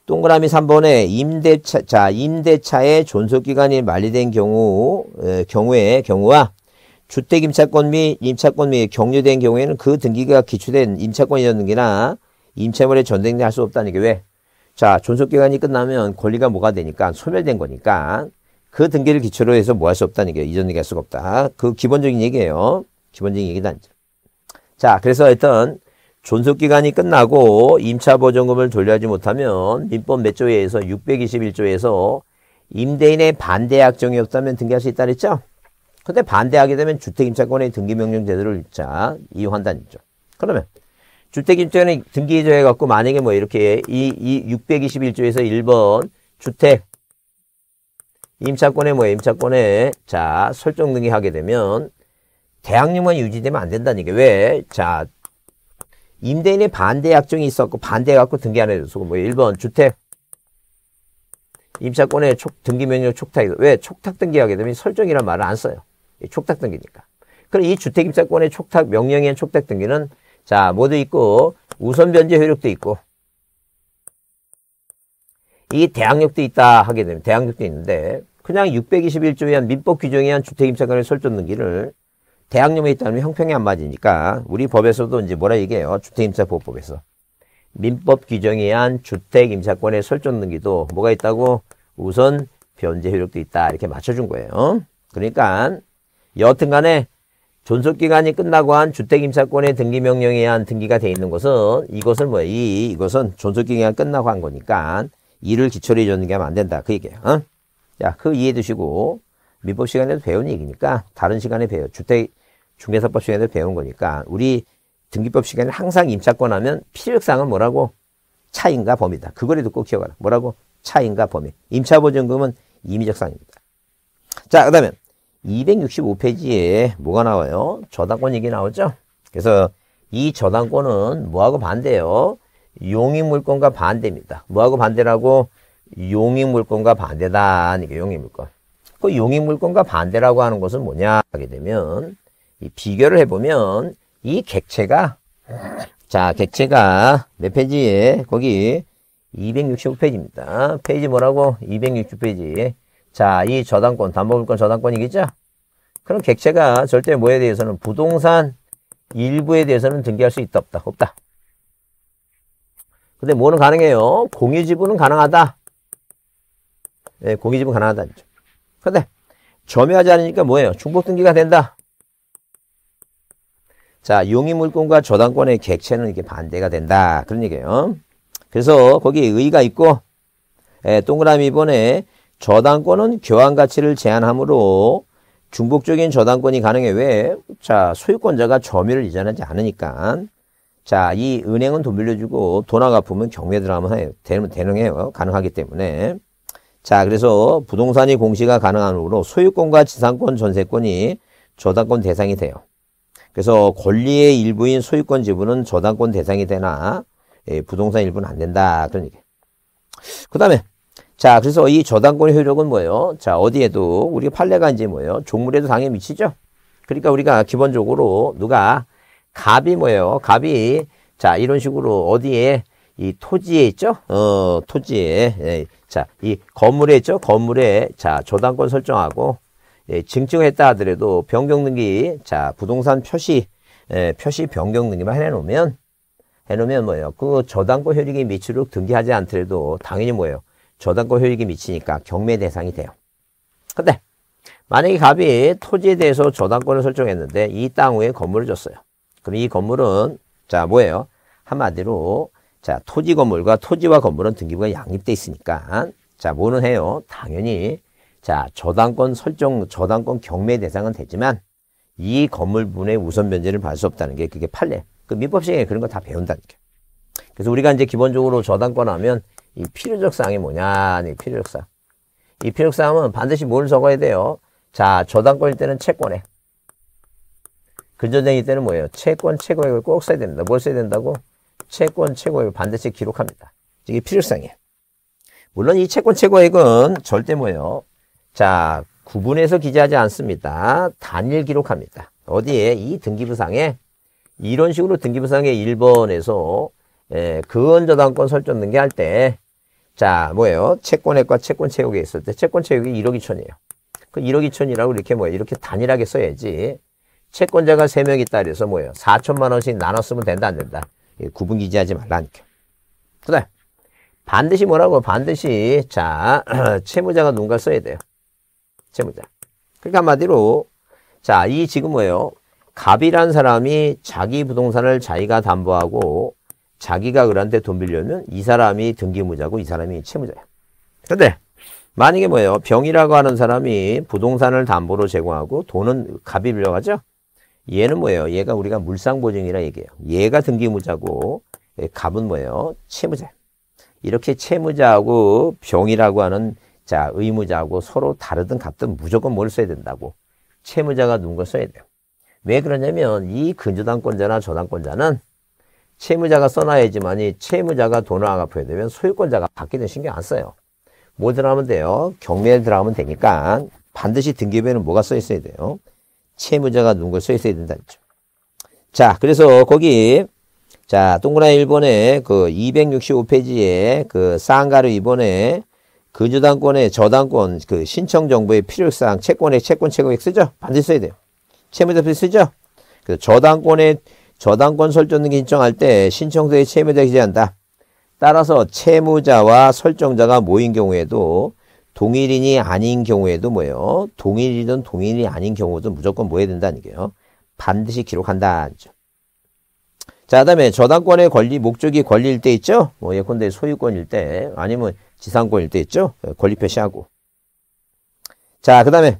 동그라미 3번에 임대차 자 임대차의 존속기간이 만료된 경우 에, 경우에 경우와 주택임차권 및 임차권 및격려된 경우에는 그 등기가 기초된 임차권 이었 등기나 임차물의 전등기 할수 없다는 게 왜? 자, 존속기간이 끝나면 권리가 뭐가 되니까 소멸된 거니까 그 등기를 기초로 해서 뭐 할 수 없다는 얘기예요. 이전 얘기할 수가 없다. 그 기본적인 얘기예요. 기본적인 얘기다. 자, 그래서 일단 존속기간이 끝나고 임차보증금을 돌려하지 못하면 민법 몇 조에서 621조에서 임대인의 반대 약정이 없다면 등기할 수 있다 그랬죠? 근데 반대하게 되면 주택임차권의 등기명령 제도를 자 이용한다는 거죠. 그러면 주택임차권의 등기조에 갖고 만약에 뭐 이렇게 이, 이 621조에서 1번 주택 임차권에 뭐 임차권에 자 설정 등기하게 되면 대항력만 유지되면 안 된다는 게 왜? 자 임대인의 반대 약정이 있었고 반대갖고 등기 안 해줬고 뭐 1번 주택 임차권에 촉, 등기 명령 촉탁이 왜 촉탁 등기하게 되면 설정이란 말을 안 써요. 촉탁 등기니까. 그럼 이 주택 임차권의 촉탁 명령의 촉탁 등기는 자 모두 있고 우선 변제 효력도 있고 이 대항력도 있다 하게 되면 대항력도 있는데 그냥 621조에 한 민법 규정에 한 주택임차권의 설정 등기를 대항령에 있다면 형평에안 맞으니까 우리 법에서도 이제 뭐라 얘기해요? 주택임차보호법에서. 민법 규정에 한 주택임차권의 설정 등기도 뭐가 있다고? 우선 변제 효력도 있다. 이렇게 맞춰준 거예요. 그러니까 여하튼 간에 존속기간이 끝나고 한 주택임차권의 등기명령에 한 등기가 돼 있는 것은 이것은 뭐야? 이, 이것은 존속기간 끝나고 한 거니까 이를 기초로 해주는 게 하면 안 된다. 그 얘기예요. 어? 야, 그 이해해 두시고 민법 시간에도 배운 얘기니까 다른 시간에 배워. 주택 중개사법 시간에 도 배운 거니까 우리 등기법 시간에 항상 임차권 하면 필요상은 뭐라고? 차인가 범위다. 그거라도 꼭 기억하라. 뭐라고? 차인가 범위. 임차보증금은 임의적 상입니다 자, 그 다음에 265페이지에 뭐가 나와요? 저당권 얘기 나오죠? 그래서 이 저당권은 뭐하고 반대예요? 용익물권과 반대입니다. 뭐하고 반대라고? 용익 물건과 반대다. 이게 용익 물건. 그 용익 물건과 반대라고 하는 것은 뭐냐 하게 되면 이 비교를 해보면 이 객체가 자 객체가 몇 페이지에 거기 265페이지입니다. 페이지 뭐라고? 260페이지. 자, 이 저당권, 담보물권 저당권이겠죠? 그럼 객체가 절대 뭐에 대해서는 부동산 일부에 대해서는 등기할 수 있다 없다 없다 근데 뭐는 가능해요 공유 지분은 가능하다 예, 공이 집은 가능하다는 거죠. 그런데 점유하지 않으니까 뭐예요? 중복 등기가 된다. 자, 용의물권과 저당권의 객체는 이렇게 반대가 된다. 그런 얘기예요. 그래서 거기 의의가 있고 예, 동그라미 이번에 저당권은 교환 가치를 제한하므로 중복적인 저당권이 가능해. 왜? 자, 소유권자가 점유를 이전하지 않으니까. 자, 이 은행은 돈 빌려주고 돈아 갚으면 경매 들어가면 되는, 되능해요. 가능하기 때문에. 자, 그래서 부동산이 공시가 가능한 후로 소유권과 지상권, 전세권이 저당권 대상이 돼요. 그래서 권리의 일부인 소유권 지분은 저당권 대상이 되나 예, 부동산 일부는 안 된다. 그런 얘기. 그 다음에 자, 그래서 이 저당권의 효력은 뭐예요? 자, 어디에도 우리 판례가 이제 뭐예요? 종물에도 당연히 미치죠. 그러니까 우리가 기본적으로 누가 갑이 뭐예요? 갑이 자, 이런 식으로 어디에 이 토지에 있죠? 어, 토지에. 예. 자, 이 건물에 있죠? 건물에 자, 저당권 설정하고 예, 증증했다 하더라도 변경 등기 자, 부동산 표시 예, 표시 변경 등기만 해 놓으면 해 놓으면 뭐예요? 그 저당권 효력이 미치도록 등기하지 않더라도 당연히 뭐예요? 저당권 효력이 미치니까 경매 대상이 돼요. 근데 만약에 갑이 토지에 대해서 저당권을 설정했는데 이 땅 위에 건물을 줬어요. 그럼 이 건물은 자, 뭐예요? 한마디로 자, 토지 건물과 토지와 건물은 등기부가 양립돼 있으니까 자, 뭐는 해요? 당연히 자, 저당권 설정, 저당권 경매 대상은 되지만 이 건물분의 우선 변제를 받을 수 없다는 게 그게 판례. 그 민법시행에 그런 거 다 배운다니까. 그래서 우리가 이제 기본적으로 저당권 하면 이 필요적 사항이 뭐냐? 이 필요적 사항. 이 필요적 사항은 반드시 뭘 적어야 돼요? 자, 저당권일 때는 채권에. 근저쟁일 때는 뭐예요? 채권, 채권액을 꼭 써야 됩니다. 뭘 써야 된다고? 채권 최고액을 반드시 기록합니다. 이게 필요성이에요. 물론 이 채권 최고액은 절대 뭐예요? 자, 구분해서 기재하지 않습니다. 단일 기록합니다. 어디에? 이 등기부상에 이런 식으로 등기부상에 1번에서 예, 그원 저당권 설정 등기할 때 자, 뭐예요? 채권액과 채권 채우기에 있을 때 채권 채우기 1억 2천이에요. 그 1억 2천이라고 이렇게 뭐예 이렇게 단일하게 써야지 채권자가 3명 있다 그래서 뭐예요? 4천만 원씩 나눠 쓰면 된다 안 된다? 예, 구분기지하지 말라니까. 그다 반드시 뭐라고? 반드시 자 채무자가 누군가 써야 돼요. 채무자. 그러니까 한마디로 자이 지금 뭐예요? 갑이란 사람이 자기 부동산을 자기가 담보하고 자기가 그한테 돈 빌려면 이 사람이 등기무자고 이 사람이 채무자야. 근데 만약에 뭐예요? 병이라고 하는 사람이 부동산을 담보로 제공하고 돈은 갑이 빌려가죠? 얘는 뭐예요? 얘가 우리가 물상보증이라 얘기해요. 얘가 등기무자고 갑은 예, 뭐예요? 채무자. 이렇게 채무자하고 병이라고 하는 자 의무자하고 서로 다르든 같든 무조건 뭘 써야 된다고. 채무자가 누군가 써야 돼요. 왜 그러냐면 이 근저당권자나 저당권자는 채무자가 써놔야지만이 채무자가 돈을 안 갚아야 되면 소유권자가 받기는 신경 안 써요. 뭐 들어가면 돼요? 경매에 들어가면 되니까 반드시 등기부에는 뭐가 써 있어야 돼요? 채무자가 누군 써 있어야 된다는 거죠. 자, 그래서 거기 자, 동그라미 1번에 그 265페이지에 그 쌍가루 2번에 근저당권의 저당권 그 신청 정보의 필요사항 채권의 채권 채권액 쓰죠? 반드시 써야 돼요. 채무자표 쓰죠? 그 저당권의 저당권 설정 등 신청할 때 신청서에 채무자 기재한다. 따라서 채무자와 설정자가 모인 경우에도 동일인이 아닌 경우에도 뭐예요? 동일이든 동일이 아닌 경우든 무조건 뭐 해야 된다는 게요? 반드시 기록한다. 자, 그 다음에 저당권의 권리, 목적이 권리일 때 있죠? 뭐 예컨대 소유권일 때, 아니면 지상권일 때 있죠? 권리 표시하고. 자, 그 다음에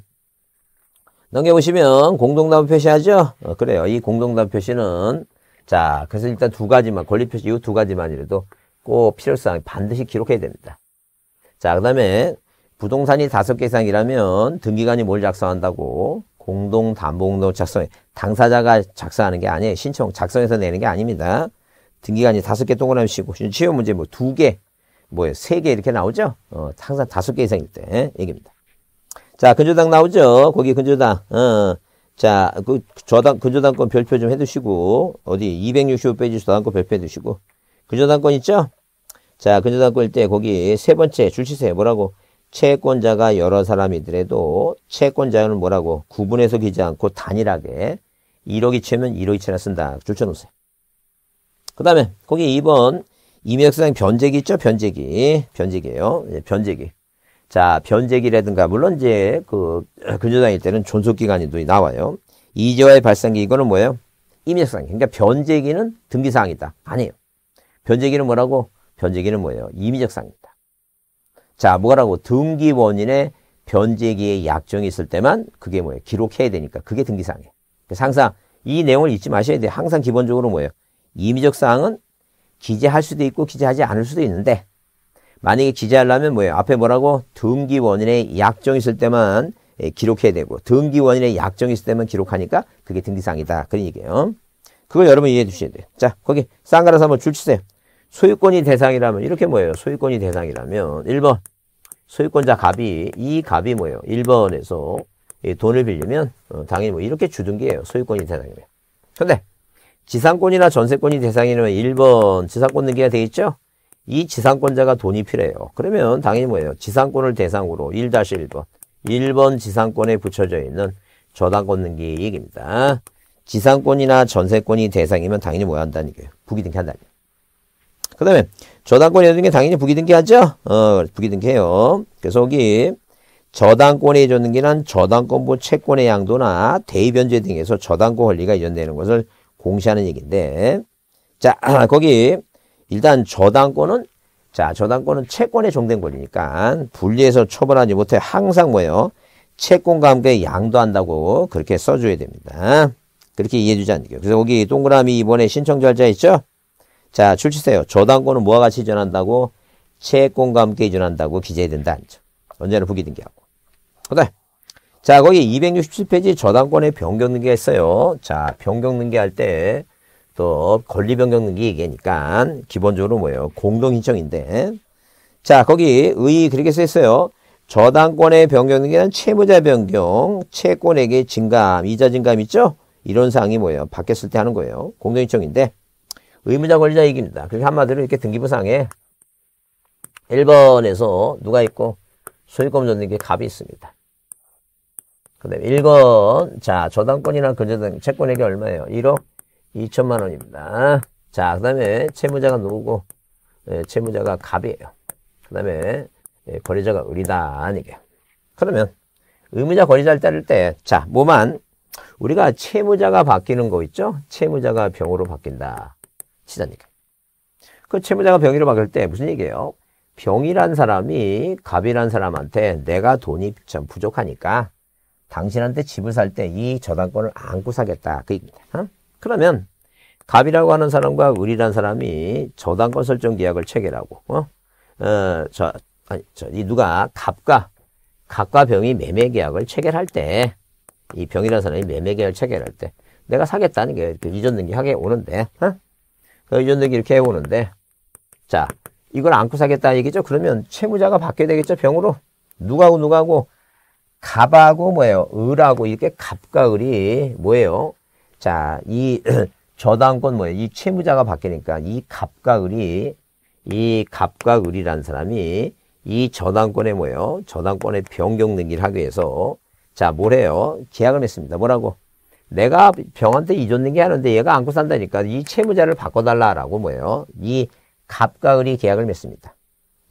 넘겨보시면 공동담 표시하죠? 어, 그래요. 이 공동담 표시는 자, 그래서 일단 두 가지만, 권리 표시 이 두 가지만이라도 꼭필요성 반드시 기록해야 됩니다. 자, 그 다음에 부동산이 다섯 개 이상이라면 등기관이 뭘 작성한다고 공동 담보공동 작성 당사자가 작성하는 게 아니에요. 신청 작성해서 내는 게 아닙니다. 등기관이 다섯 개 동그라미 치고 취업 문제 뭐 두 개, 뭐 세 개 이렇게 나오죠. 어, 항상 다섯 개 이상일 때 얘기입니다. 자, 근저당 나오죠. 거기 근저당. 어. 자, 그 저당 근저당권 별표 좀 해두시고 어디 265 페이지 저당권 별표 해두시고 근저당권 있죠? 자, 근저당권일 때 거기 세 번째 줄치세 뭐라고? 채권자가 여러 사람이더라도 채권자는 뭐라고 구분해서 기지 않고 단일하게 1억이 채면 1억이 채나 쓴다. 줄쳐놓으세요. 그 다음에 거기 2번 임역상 변제기 있죠? 변제기. 변제기예요. 예, 변제기. 자, 변제기라든가 물론 이제 그 근저당일 때는 존속기간이 나와요. 이재화의 발생기 이거는 뭐예요? 임역상. 그러니까 변제기는 등기사항이다. 아니에요. 변제기는 뭐라고? 변제기는 뭐예요? 임의적상. 자, 뭐라고 등기 원인의 변제기의 약정이 있을 때만 그게 뭐예요? 기록해야 되니까 그게 등기사항이에요. 그래서 항상 이 내용을 잊지 마셔야 돼요. 항상 기본적으로 뭐예요? 임의적 사항은 기재할 수도 있고 기재하지 않을 수도 있는데 만약에 기재하려면 뭐예요? 앞에 뭐라고 등기 원인의 약정이 있을 때만 예, 기록해야 되고 등기 원인의 약정이 있을 때만 기록하니까 그게 등기사항이다. 그런 얘기예요. 그걸 여러분 이해해 주셔야 돼요. 자, 거기 쌍가라서 한번 줄 치세요. 소유권이 대상이라면 이렇게 뭐예요? 소유권이 대상이라면 1번 소유권자 갑이 이 갑이 뭐예요? 1번에서 돈을 빌리면 어, 당연히 뭐 이렇게 주등기예요. 소유권이 대상이면. 근데 지상권이나 전세권이 대상이라면 1번 지상권 등기가 되겠죠? 이 지상권자가 돈이 필요해요. 그러면 당연히 뭐예요? 지상권을 대상으로 1-1번 1번 지상권에 붙여져 있는 저당권 등기 얘기입니다. 지상권이나 전세권이 대상이면 당연히 뭐야 한다는 얘기예요. 부기등기 한다는 얘기예요. 그 다음에 저당권 해주는 게 당연히 부기등기하죠? 어, 그렇죠. 부기등기해요. 그래서 여기 저당권에 해주는 게란 저당권부 채권의 양도나 대변제 등에서 저당권 권리가 이전되는 것을 공시하는 얘기인데 자 거기 일단 저당권은 자 저당권은 채권에 종된 권리니까 분리해서 처벌하지 못해 항상 뭐예요? 채권과 함께 양도한다고 그렇게 써줘야 됩니다. 그렇게 이해해주지 않을게요. 그래서 거기 동그라미 이번에 신청 절차 있죠? 자, 출시세요. 저당권은 뭐와 같이 이전한다고? 채권과 함께 이전한다고 기재된다. 안죠. 언제나 부기등기하고. 그다음 자, 거기 267페이지 저당권의 변경등기가 있어요. 자, 변경등기 할때 또 권리변경등기 얘기니까 기본적으로 뭐예요? 공동인정인데 자, 거기 의의 그렇게 써 있어요. 저당권의 변경등기는 채무자 변경, 채권에게 증감, 이자 증감 있죠? 이런 사항이 뭐예요? 바뀌었을 때 하는 거예요. 공동인정인데 의무자 권리자 이깁니다 그래서 한마디로 이렇게 등기부상에 1번에서 누가 있고 소유권 전등기 갑이 있습니다. 그 다음에 1번 자 저당권이나 근저당 채권액이 얼마예요? 1억 2천만 원입니다. 자그 다음에 채무자가 누구고 예, 채무자가 갑이에요. 그 다음에 예, 권리자가 을이다 아니게 그러면 의무자 권리자를 따를 때자 뭐만 우리가 채무자가 바뀌는 거 있죠? 채무자가 병으로 바뀐다. 시자니까. 그 채무자가 병이를 막을 때 무슨 얘기예요? 병이란 사람이 갑이란 사람한테 내가 돈이 참 부족하니까 당신한테 집을 살 때 이 저당권을 안고 사겠다 그 얘기입니다. 어? 그러면 갑이라고 하는 사람과 을이란 사람이 저당권 설정 계약을 체결하고 어? 어, 저, 아니, 저, 이 누가 갑과 갑과 병이 매매 계약을 체결할 때 이 병이라는 사람이 매매 계약을 체결할 때 내가 사겠다는 게 그 이전 등기하게 오는데 어? 그 의존동기 이렇게 해보는데 자 이걸 안고 사겠다 얘기죠. 그러면 채무자가 받게 되겠죠. 병으로 누가고 누가고 갑하고 뭐예요? 을하고 이렇게 갑과 을이 뭐예요? 자, 이 저당권 뭐예요? 이 채무자가 바뀌니까 이 갑과 을이 이 갑과 을이라는 사람이 이 저당권에 뭐예요? 저당권의 변경 등기를 하기 위해서 자, 뭘 해요? 계약을 했습니다. 뭐라고? 내가 병한테 잊었는게 하는데 얘가 안고 산다니까 이 채무자를 바꿔달라라고 뭐예요? 이 갑과 을이 계약을 맺습니다.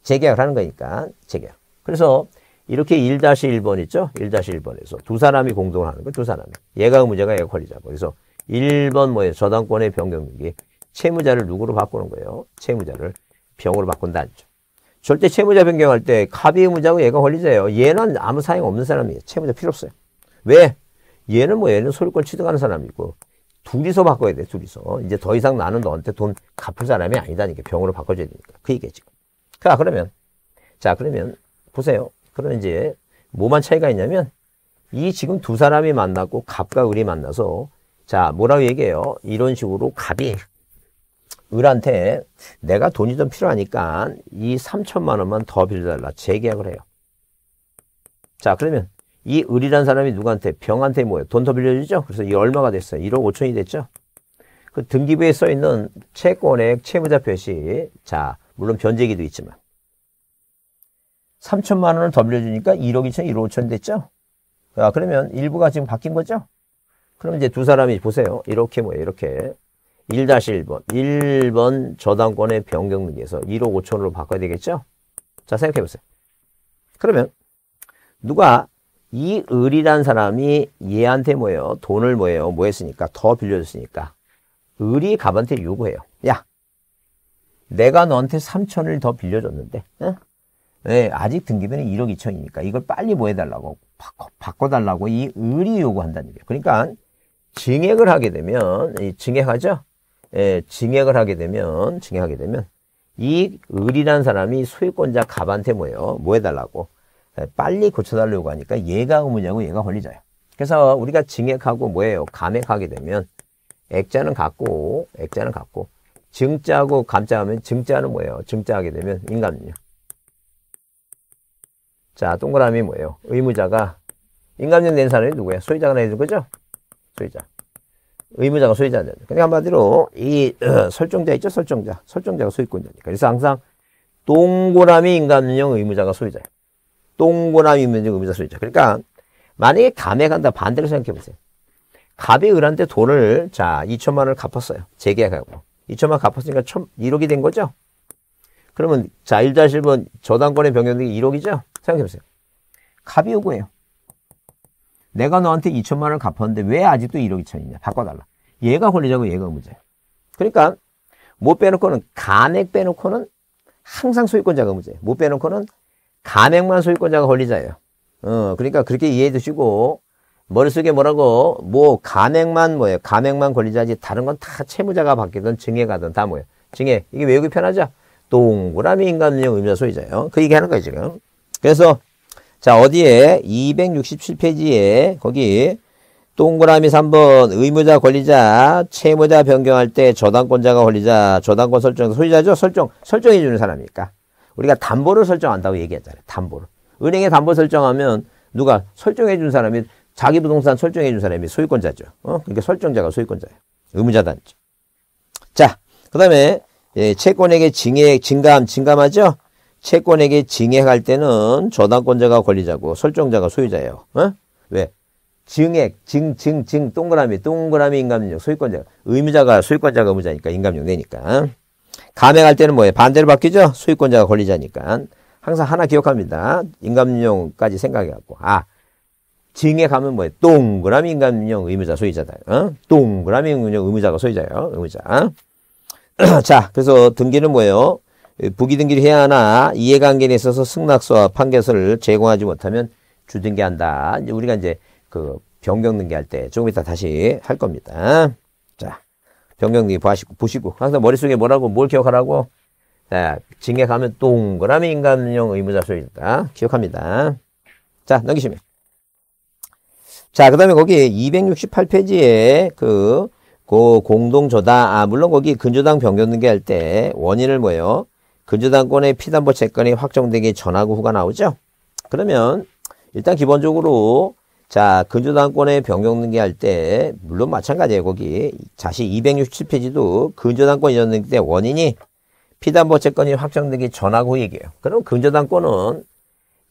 재계약을 하는 거니까 재계약. 그래서 이렇게 1-1번 있죠? 1-1번에서 두 사람이 공동을 하는 거 두 사람이. 얘가 문제가 얘가 권리자고. 그래서 1번 뭐예요? 저당권의 변경등기. 채무자를 누구로 바꾸는 거예요? 채무자를 병으로 바꾼다 아죠 절대 채무자 변경할 때 갑이 의무자고 얘가 권리자예요. 얘는 아무 사용 없는 사람이에요. 채무자 필요 없어요. 왜? 얘는 뭐 얘는 소유권 취득하는 사람이고 둘이서 바꿔야 돼 둘이서 이제 더 이상 나는 너한테 돈 갚을 사람이 아니다니까 병으로 바꿔줘야 되니까 그 얘기지 자 그러면 자 그러면 보세요 그러면 이제 뭐만 차이가 있냐면 이 지금 두 사람이 만났고 갑과 을이 만나서 자 뭐라고 얘기해요 이런 식으로 갑이 을한테 내가 돈이 좀 필요하니까 이 3천만 원만 더 빌려달라 재계약을 해요 자 그러면 이을이는 사람이 누구한테? 병한테 뭐예요? 돈 더 빌려주죠? 그래서 이 얼마가 됐어요? 1억 5천이 됐죠? 그 등기부에 써있는 채권액 채무자 표시 자 물론 변제기도 있지만 3천만 원을 더 빌려주니까 1억 2천, 1억 5천 됐죠? 아, 그러면 일부가 지금 바뀐 거죠? 그럼 이제 두 사람이 보세요. 이렇게 뭐예요? 이렇게 1-1번, 1번 저당권의 변경등기에서 1억 5천으로 바꿔야 되겠죠? 자, 생각해 보세요. 그러면 누가 이 을이란 사람이 얘한테 뭐예요? 돈을 뭐예요? 뭐 했으니까? 더 빌려줬으니까. 을이 갑한테 요구해요. 야, 내가 너한테 3천을 더 빌려줬는데, 응? 네, 아직 등기비는 1억 2천이니까 이걸 빨리 뭐 해달라고, 바꿔, 달라고이 을이 요구한다는 얘기예요. 그러니까 증액을 하게 되면, 이 증액하죠? 예, 증액을 하게 되면, 증액하게 되면, 이 을이란 사람이 소유권자 갑한테 뭐예요? 뭐 해달라고? 빨리 고쳐달라고 하니까 얘가 의무냐고 얘가 권리자야. 그래서 우리가 증액하고 뭐예요? 감액하게 되면 액자는 같고 액자는 같고 증자하고 감자하면 증자는 뭐예요? 증자하게 되면 인감이요. 자 동그라미 뭐예요? 의무자가 인감증 낸 사람이 누구예요? 소유자가 내는 거죠? 소유자. 의무자가 소유자냐. 그러니까 한마디로 이 어, 설정자 있죠? 설정자. 설정자가 소유권자니까. 그래서 항상 동그라미 인감용 의무자가 소유자예요. 동그라미 면적 의미자수 있죠. 그러니까 만약에 감에 간다 반대로 생각해 보세요. 갑이 을한테 돈을 자 2천만 원을 갚았어요. 재계약하고 2천만 원 갚았으니까 천, 1억이 된 거죠. 그러면 자 1-1번 뭐 저당권의 변경되기 1억이죠. 생각해 보세요. 갑이 요구해요. 내가 너한테 2천만 원을 갚았는데 왜 아직도 1억 2천이냐. 바꿔달라. 얘가 권리자고 얘가 문제예요. 그러니까 못 빼놓고는 간액 빼놓고는 항상 소유권자가 문제예요. 못 빼놓고는 가맹만 소유권자가 권리자예요. 어, 그러니까 그렇게 이해해 주시고, 머릿속에 뭐라고, 뭐, 가맹만 뭐예요? 가맹만 권리자지, 다른 건 다 채무자가 바뀌든 증액하든 다 뭐예요? 증액. 이게 외우기 편하죠? 동그라미 인감운용 의무자 소유자예요. 그 얘기 하는 거예요, 지금. 그래서, 자, 어디에? 267페이지에, 거기, 동그라미 3번, 의무자 권리자, 채무자 변경할 때 저당권자가 권리자, 저당권 설정, 소유자죠? 설정, 설정해주는 사람이니까. 우리가 담보를 설정한다고 얘기했잖아요. 담보를. 은행에 담보 설정하면 누가 설정해 준 사람이 자기 부동산 설정해 준 사람이 소유권자죠. 어? 그러니까 설정자가 소유권자예요. 의무자단죠. 자, 그다음에 예, 채권에게 증액 증감 증감하죠. 채권에게 증액할 때는 저당권자가 권리자고 설정자가 소유자예요. 어? 왜? 증액 증증증 동그라미 동그라미 인감용 소유권자 의무자가 소유권자가 의무자니까 인감용 내니까. 감액할 때는 뭐예요? 반대로 바뀌죠? 소유권자가 권리자니까. 항상 하나 기억합니다. 인감용까지 생각해갖고. 아, 증에 가면 뭐예요? 동그라미 인감용 의무자 소유자다. 어? 동그라미 인감용 의무자가 소유자예요. 의무자. 자, 그래서 등기는 뭐예요? 부기등기를 해야 하나 이해관계에 있어서 승낙서와 판결서를 제공하지 못하면 주등기한다. 이제 우리가 이제 그 변경등기할 때 조금 이따 다시 할 겁니다. 병경님 보시고, 보시고 항상 머릿속에 뭐라고 뭘 기억하라고? 자, 징계 가면 동그라미 인간용 의무자 소유다. 기억합니다. 자, 넘기시면. 자, 그 다음에 거기 268페이지에 그, 그 공동조다. 아, 물론 거기 근저당 변경등기 할때 원인을 뭐예요? 근저당권의 피담보 채권이 확정되기 전하고 후가 나오죠? 그러면 일단 기본적으로 자, 근저당권의 변경 등기할 때, 물론 마찬가지예요. 거기 자시 267페이지도 근저당권 이전 등기 때 원인이 피담보채권이 확정되기 전하고 얘기해요. 그럼 근저당권은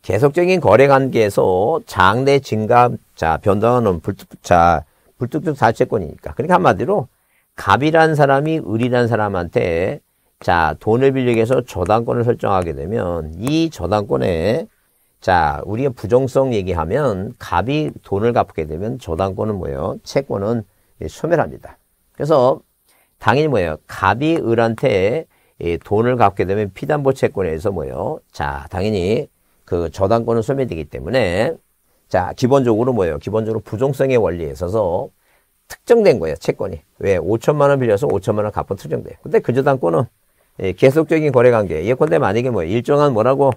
계속적인 거래 관계에서 장대 증가, 자, 변동하는 불특, 자, 불특정 사채권이니까. 그러니까 한마디로 갑이란 사람이 을이란 사람한테 자, 돈을 빌리기 위해서 저당권을 설정하게 되면 이 저당권에 자, 우리의 부정성 얘기하면 갑이 돈을 갚게 되면 저당권은 뭐예요? 채권은 예, 소멸합니다. 그래서 당연히 뭐예요? 갑이 을한테 예, 돈을 갚게 되면 피담보 채권에서 뭐예요? 자, 당연히 그 저당권은 소멸되기 때문에 자, 기본적으로 뭐예요? 기본적으로 부정성의 원리에 있어서 특정된 거예요, 채권이. 왜? 5천만 원 빌려서 5천만 원 갚은 특정돼요. 근데 그 저당권은 예, 계속적인 거래 관계. 예컨대 만약에 뭐 일정한 뭐라고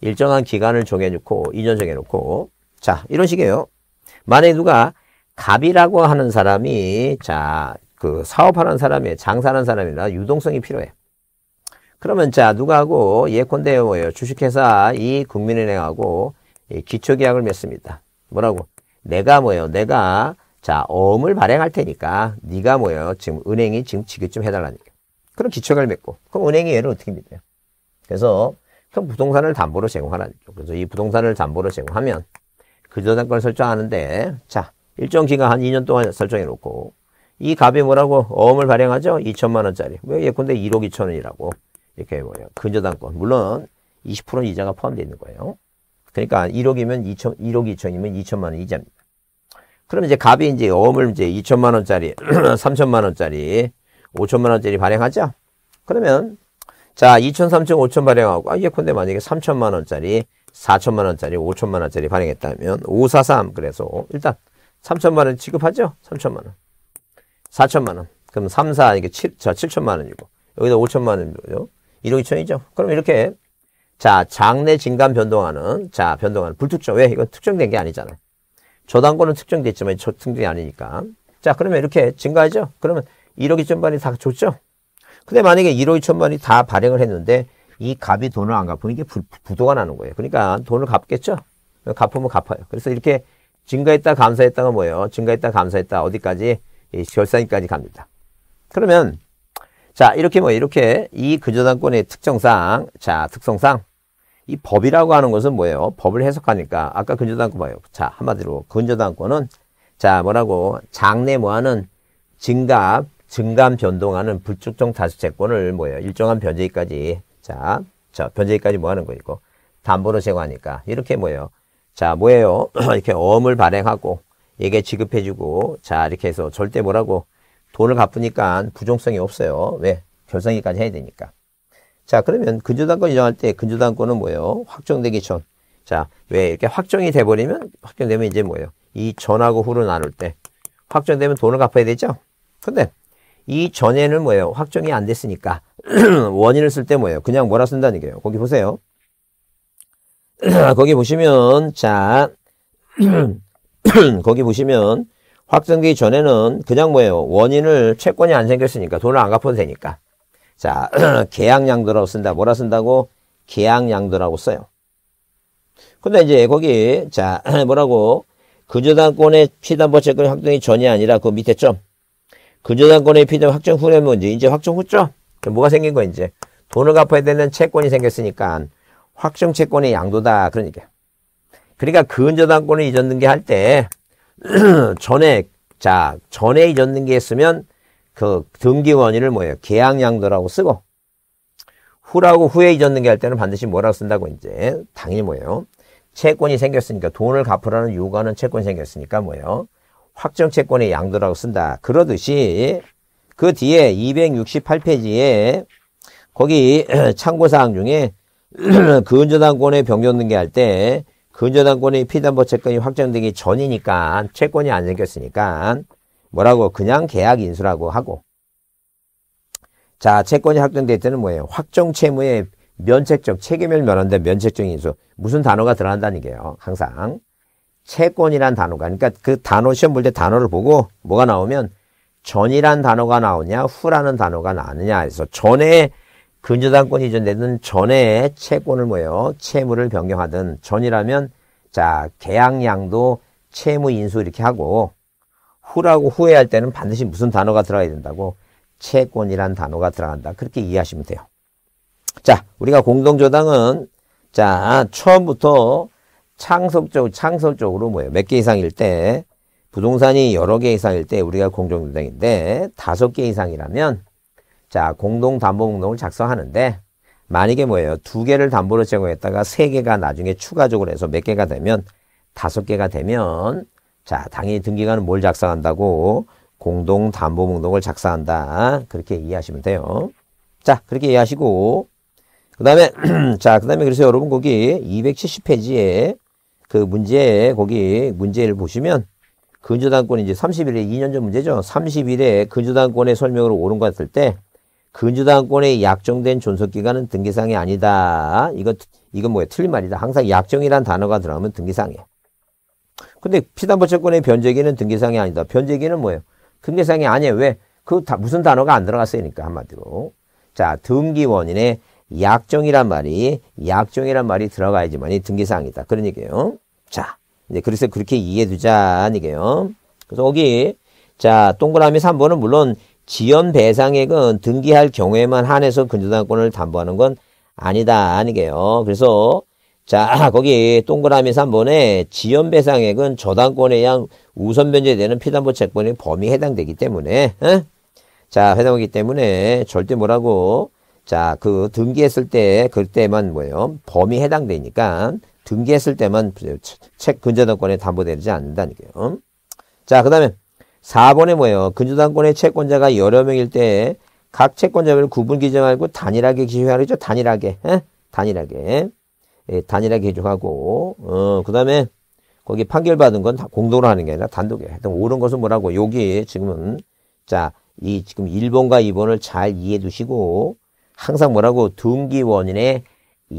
일정한 기간을 정해놓고 이전 정해놓고 자 이런 식이에요. 만약에 누가 갑이라고 하는 사람이 자 그 사업하는 사람이 장사하는 사람이라 유동성이 필요해. 그러면 자 누가 하고 예컨대 뭐예요 주식회사 이 국민은행하고 기초계약을 맺습니다. 뭐라고 내가 뭐예요 내가 자 어음을 발행할 테니까 네가 뭐예요 지금 은행이 지금 지급좀 해달라니까. 그럼 기초계약을 맺고 그럼 은행이 얘를 어떻게 믿어요? 그래서 또 그 부동산을 담보로 제공하라는 죠 그래서 이 부동산을 담보로 제공하면 그 저당권을 설정하는데 자 일정 기간 한 2년 동안 설정해 놓고 이 값이 뭐라고 어음을 발행하죠? 2천만 원짜리. 왜 예컨대 1억 2천 원이라고 이렇게 뭐예요. 근저당권. 그 물론 20% 이자가 포함되어 있는 거예요. 그러니까 1억이면 2천, 1억 2천이면 2천만 원 이자입니다. 그럼 이제 갑이 이제 어음을 이제 2천만 원짜리, 3천만 원짜리, 5천만 원짜리 발행하죠? 그러면 자, 2천, 3천, 5천 발행하고, 아, 예컨대 만약에 3천만 원짜리, 4천만 원짜리, 5천만 원짜리 발행했다면, 5, 4, 3. 그래서, 일단, 3천만 원 지급하죠? 3천만 원. 4천만 원. 그럼 3, 4, 이게 7, 자, 7천만 원이고. 여기다 5천만 원이죠? 1억 2천이죠? 그럼 이렇게, 자, 장내 진간 변동하는, 자, 변동하는 불특정. 왜? 이건 특정된 게 아니잖아요. 저당권은 특정됐지만, 저 특정이 아니니까. 자, 그러면 이렇게 증가하죠? 그러면 1억 2천만이 다 좋죠? 근데 만약에 1억 2천만이 다 발행을 했는데 이 갑이 돈을 안 갚으면 이게 부, 부도가 나는 거예요. 그러니까 돈을 갚겠죠. 갚으면 갚아요. 그래서 이렇게 증가했다 감사했다가 뭐예요? 증가했다 감사했다 어디까지? 이 결산까지 갑니다. 그러면 자 이렇게 뭐 이렇게 이 근저당권의 특성상 자 특성상 이 법이라고 하는 것은 뭐예요? 법을 해석하니까 아까 근저당권 봐요. 자 한마디로 근저당권은 자 뭐라고 장래 뭐하는 증가 증감 변동하는 불축정 다수채권을 뭐예요? 일정한 변제기까지 자, 자 변제기까지 뭐 하는 거이고 담보로 제거하니까 이렇게 뭐예요? 자 뭐예요? 이렇게 어음을 발행하고 이게 지급해주고 자 이렇게 해서 절대 뭐라고 돈을 갚으니까 부정성이 없어요. 왜? 결성기까지 해야 되니까. 자 그러면 근저당권 인정할 때 근저당권은 뭐예요? 확정되기 전. 자 왜 이렇게 확정이 돼버리면 확정되면 이제 뭐예요? 이 전하고 후로 나눌 때 확정되면 돈을 갚아야 되죠. 근데 이 전에는 뭐예요? 확정이 안 됐으니까 원인을 쓸 때 뭐예요? 그냥 뭐라 쓴다는 게요 거기 보세요. 거기 보시면 자 거기 보시면 확정기 전에는 그냥 뭐예요? 원인을 채권이 안 생겼으니까 돈을 안 갚아도 되니까 자 계약량도라고 쓴다. 뭐라 쓴다고? 계약량도라고 써요. 근데 이제 거기 자 뭐라고? 그 저당권의 피담보 채권 확정이 전이 아니라 그 밑에 점 근저당권의 피점 확정 후에 뭔지 뭐 이제 확정 후죠. 뭐가 생긴 거야 이제 돈을 갚아야 되는 채권이 생겼으니까 확정 채권의 양도다 그런 얘기야. 그러니까 근저당권을 이전 등기할 때 전에 자 전에 이전 등기했으면 그 등기 원인을 뭐예요? 계약 양도라고 쓰고 후라고 후에 이전 등기할 때는 반드시 뭐라고 쓴다고 이제 당연히 뭐예요? 채권이 생겼으니까 돈을 갚으라는 요구하는 채권이 생겼으니까 뭐예요? 확정 채권의 양도라고 쓴다. 그러듯이 그 뒤에 268페이지에 거기 참고사항 중에 근저당권의 변경 등기할 때근저당권의 피담보 채권이 확정되기 전이니까 채권이 안 생겼으니까 뭐라고 그냥 계약 인수라고 하고 자 채권이 확정될 때는 뭐예요? 확정 채무의 면책적 책임을 면한다 면책적 인수 무슨 단어가 들어간다는 게요 항상 채권이란 단어가 그러니까 그 단어 시험 볼 때 단어를 보고 뭐가 나오면 전이란 단어가 나오냐 후라는 단어가 나느냐 해서 전에 근저당권이 이전되든 전에 채권을 뭐예요 채무를 변경하든 전이라면 자 계약량도 채무 인수 이렇게 하고 후라고 후회할 때는 반드시 무슨 단어가 들어가야 된다고 채권이란 단어가 들어간다 그렇게 이해하시면 돼요 자 우리가 공동조당은 자 처음부터 창섭적, 창섭적으로 뭐예요? 몇 개 이상일 때, 부동산이 여러 개 이상일 때 우리가 공동주택인데 다섯 개 이상이라면 자공동담보공동을 작성하는데 만약에 뭐예요? 두 개를 담보로 제공했다가 세 개가 나중에 추가적으로 해서 몇 개가 되면 다섯 개가 되면 자 당연히 등기관은 뭘 작성한다고 공동담보공동을 작성한다 그렇게 이해하시면 돼요. 자 그렇게 이해하시고 그 다음에 자그 다음에 그래서 여러분 거기 270페이지에 그 문제에 거기 문제를 보시면 근저당권 이제 이 30일에 2년 전 문제죠. 30일에 근저당권의 설명으로 옳은 것 같을 때근저당권의 약정된 존속기간은 등기상이 아니다. 이거 이건 뭐야? 틀린 말이다. 항상 약정이란 단어가 들어가면 등기상이에요. 근데 피담보채권의 변제기는 등기상이 아니다. 변제기는 뭐예요? 등기상이 아니에요. 왜? 그 다, 무슨 단어가 안들어갔어요그러니까 한마디로. 자, 등기 원인의 약정이란 말이 약정이란 말이 들어가야지만이 등기사항이다. 그런 얘기예요. 자, 이제 그래서 그렇게 이해해 두자 이게요. 그래서 여기 자 동그라미 3번은 물론 지연 배상액은 등기할 경우에만 한해서 근저당권을 담보하는 건 아니다 아니게요. 그래서 자 거기 동그라미 3번에 지연 배상액은 저당권에 의한 우선 변제되는 피담보 채권의 범위에 해당되기 때문에 에? 자 해당하기 때문에 절대 뭐라고 자, 그 등기했을 때 그때만 뭐예요? 범위 해당되니까 등기했을 때만 책 근저당권에 담보되지 않는다니까요. 자, 그다음에 4번에 뭐예요? 근저당권의 채권자가 여러 명일 때 각 채권자별 구분 기정하고 단일하게 기회하죠. 단일하게. 에? 단일하게. 예, 단일하게 기정하고 어, 그다음에 거기 판결받은 건 다 공동으로 하는 게 아니라 단독에. 하여튼 옳은 것은 뭐라고 여기 지금은 자, 이 지금 1번과 2번을 잘 이해해 두시고 항상 뭐라고 둔기 원인에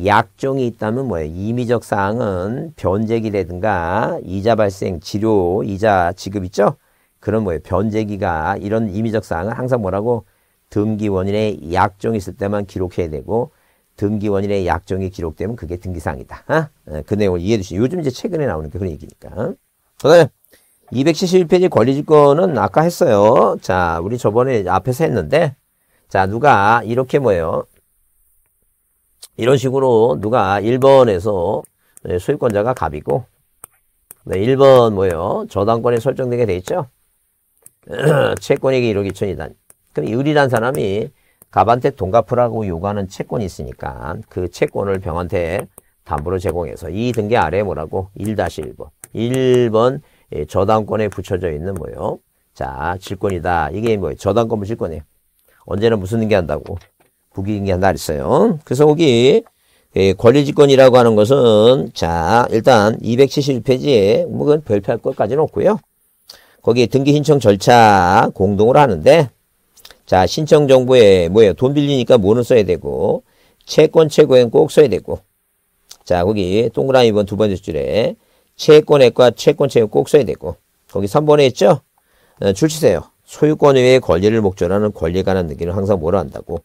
약종이 있다면 뭐예요? 임의적 사항은 변제기라든가 이자 발생, 치료, 이자 지급 있죠? 그런 뭐예요? 변제기가 이런 임의적 사항은 항상 뭐라고 등기 원인에 약종이 있을 때만 기록해야 되고 등기 원인에 약종이 기록되면 그게 등기 사항이다. 아? 어? 그 내용을 이해해 주시죠. 요즘 이제 최근에 나오는 그런 얘기니까. 그다음 271페이지 권리집권은 아까 했어요. 자, 우리 저번에 앞에서 했는데 자, 누가 이렇게 뭐예요? 이런 식으로 누가 1번에서 소유권자가 갑이고 네, 1번 뭐예요? 저당권에 설정되게 돼 있죠? 채권에게 1억 2천이다. 그럼 유리란 사람이 갑한테 돈 갚으라고 요구하는 채권이 있으니까 그 채권을 병한테 담보로 제공해서 이 등계 아래 뭐라고? 1-1번. 1번 예, 저당권에 붙여져 있는 뭐예요? 자, 질권이다. 이게 뭐예요? 저당권 무질권이에요. 언제나 무슨 인기한다고 부기인계한다 그랬어요. 그래서 거기 예, 권리집권이라고 하는 것은 자 일단 271페이지에 뭐 그건 별표할 것까지는 없고요. 거기 등기 신청 절차 공동으로 하는데 자 신청 정보에 뭐예요? 돈 빌리니까 뭐는 써야 되고 채권 최고액 꼭 써야 되고 자 거기 동그라미 번두 번째 줄에 채권액과 채권 채액 꼭 써야 되고 거기 3번에 있죠? 어, 줄 치세요. 소유권 외의 권리를 목적으로 하는 권리에 관한 등기는 항상 뭐라 한다고?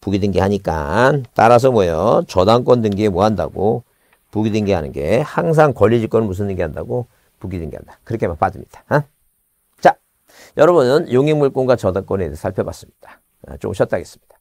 부기등기 하니까 따라서 뭐예요? 저당권 등기에 뭐 한다고? 부기등기 하는 게 항상 권리지권을 무슨 등기 한다고? 부기등기 한다. 그렇게만 빠집니다. 어? 자, 여러분은 용익물권과 저당권에 대해서 살펴봤습니다. 아, 조금 쉬었다 하겠습니다.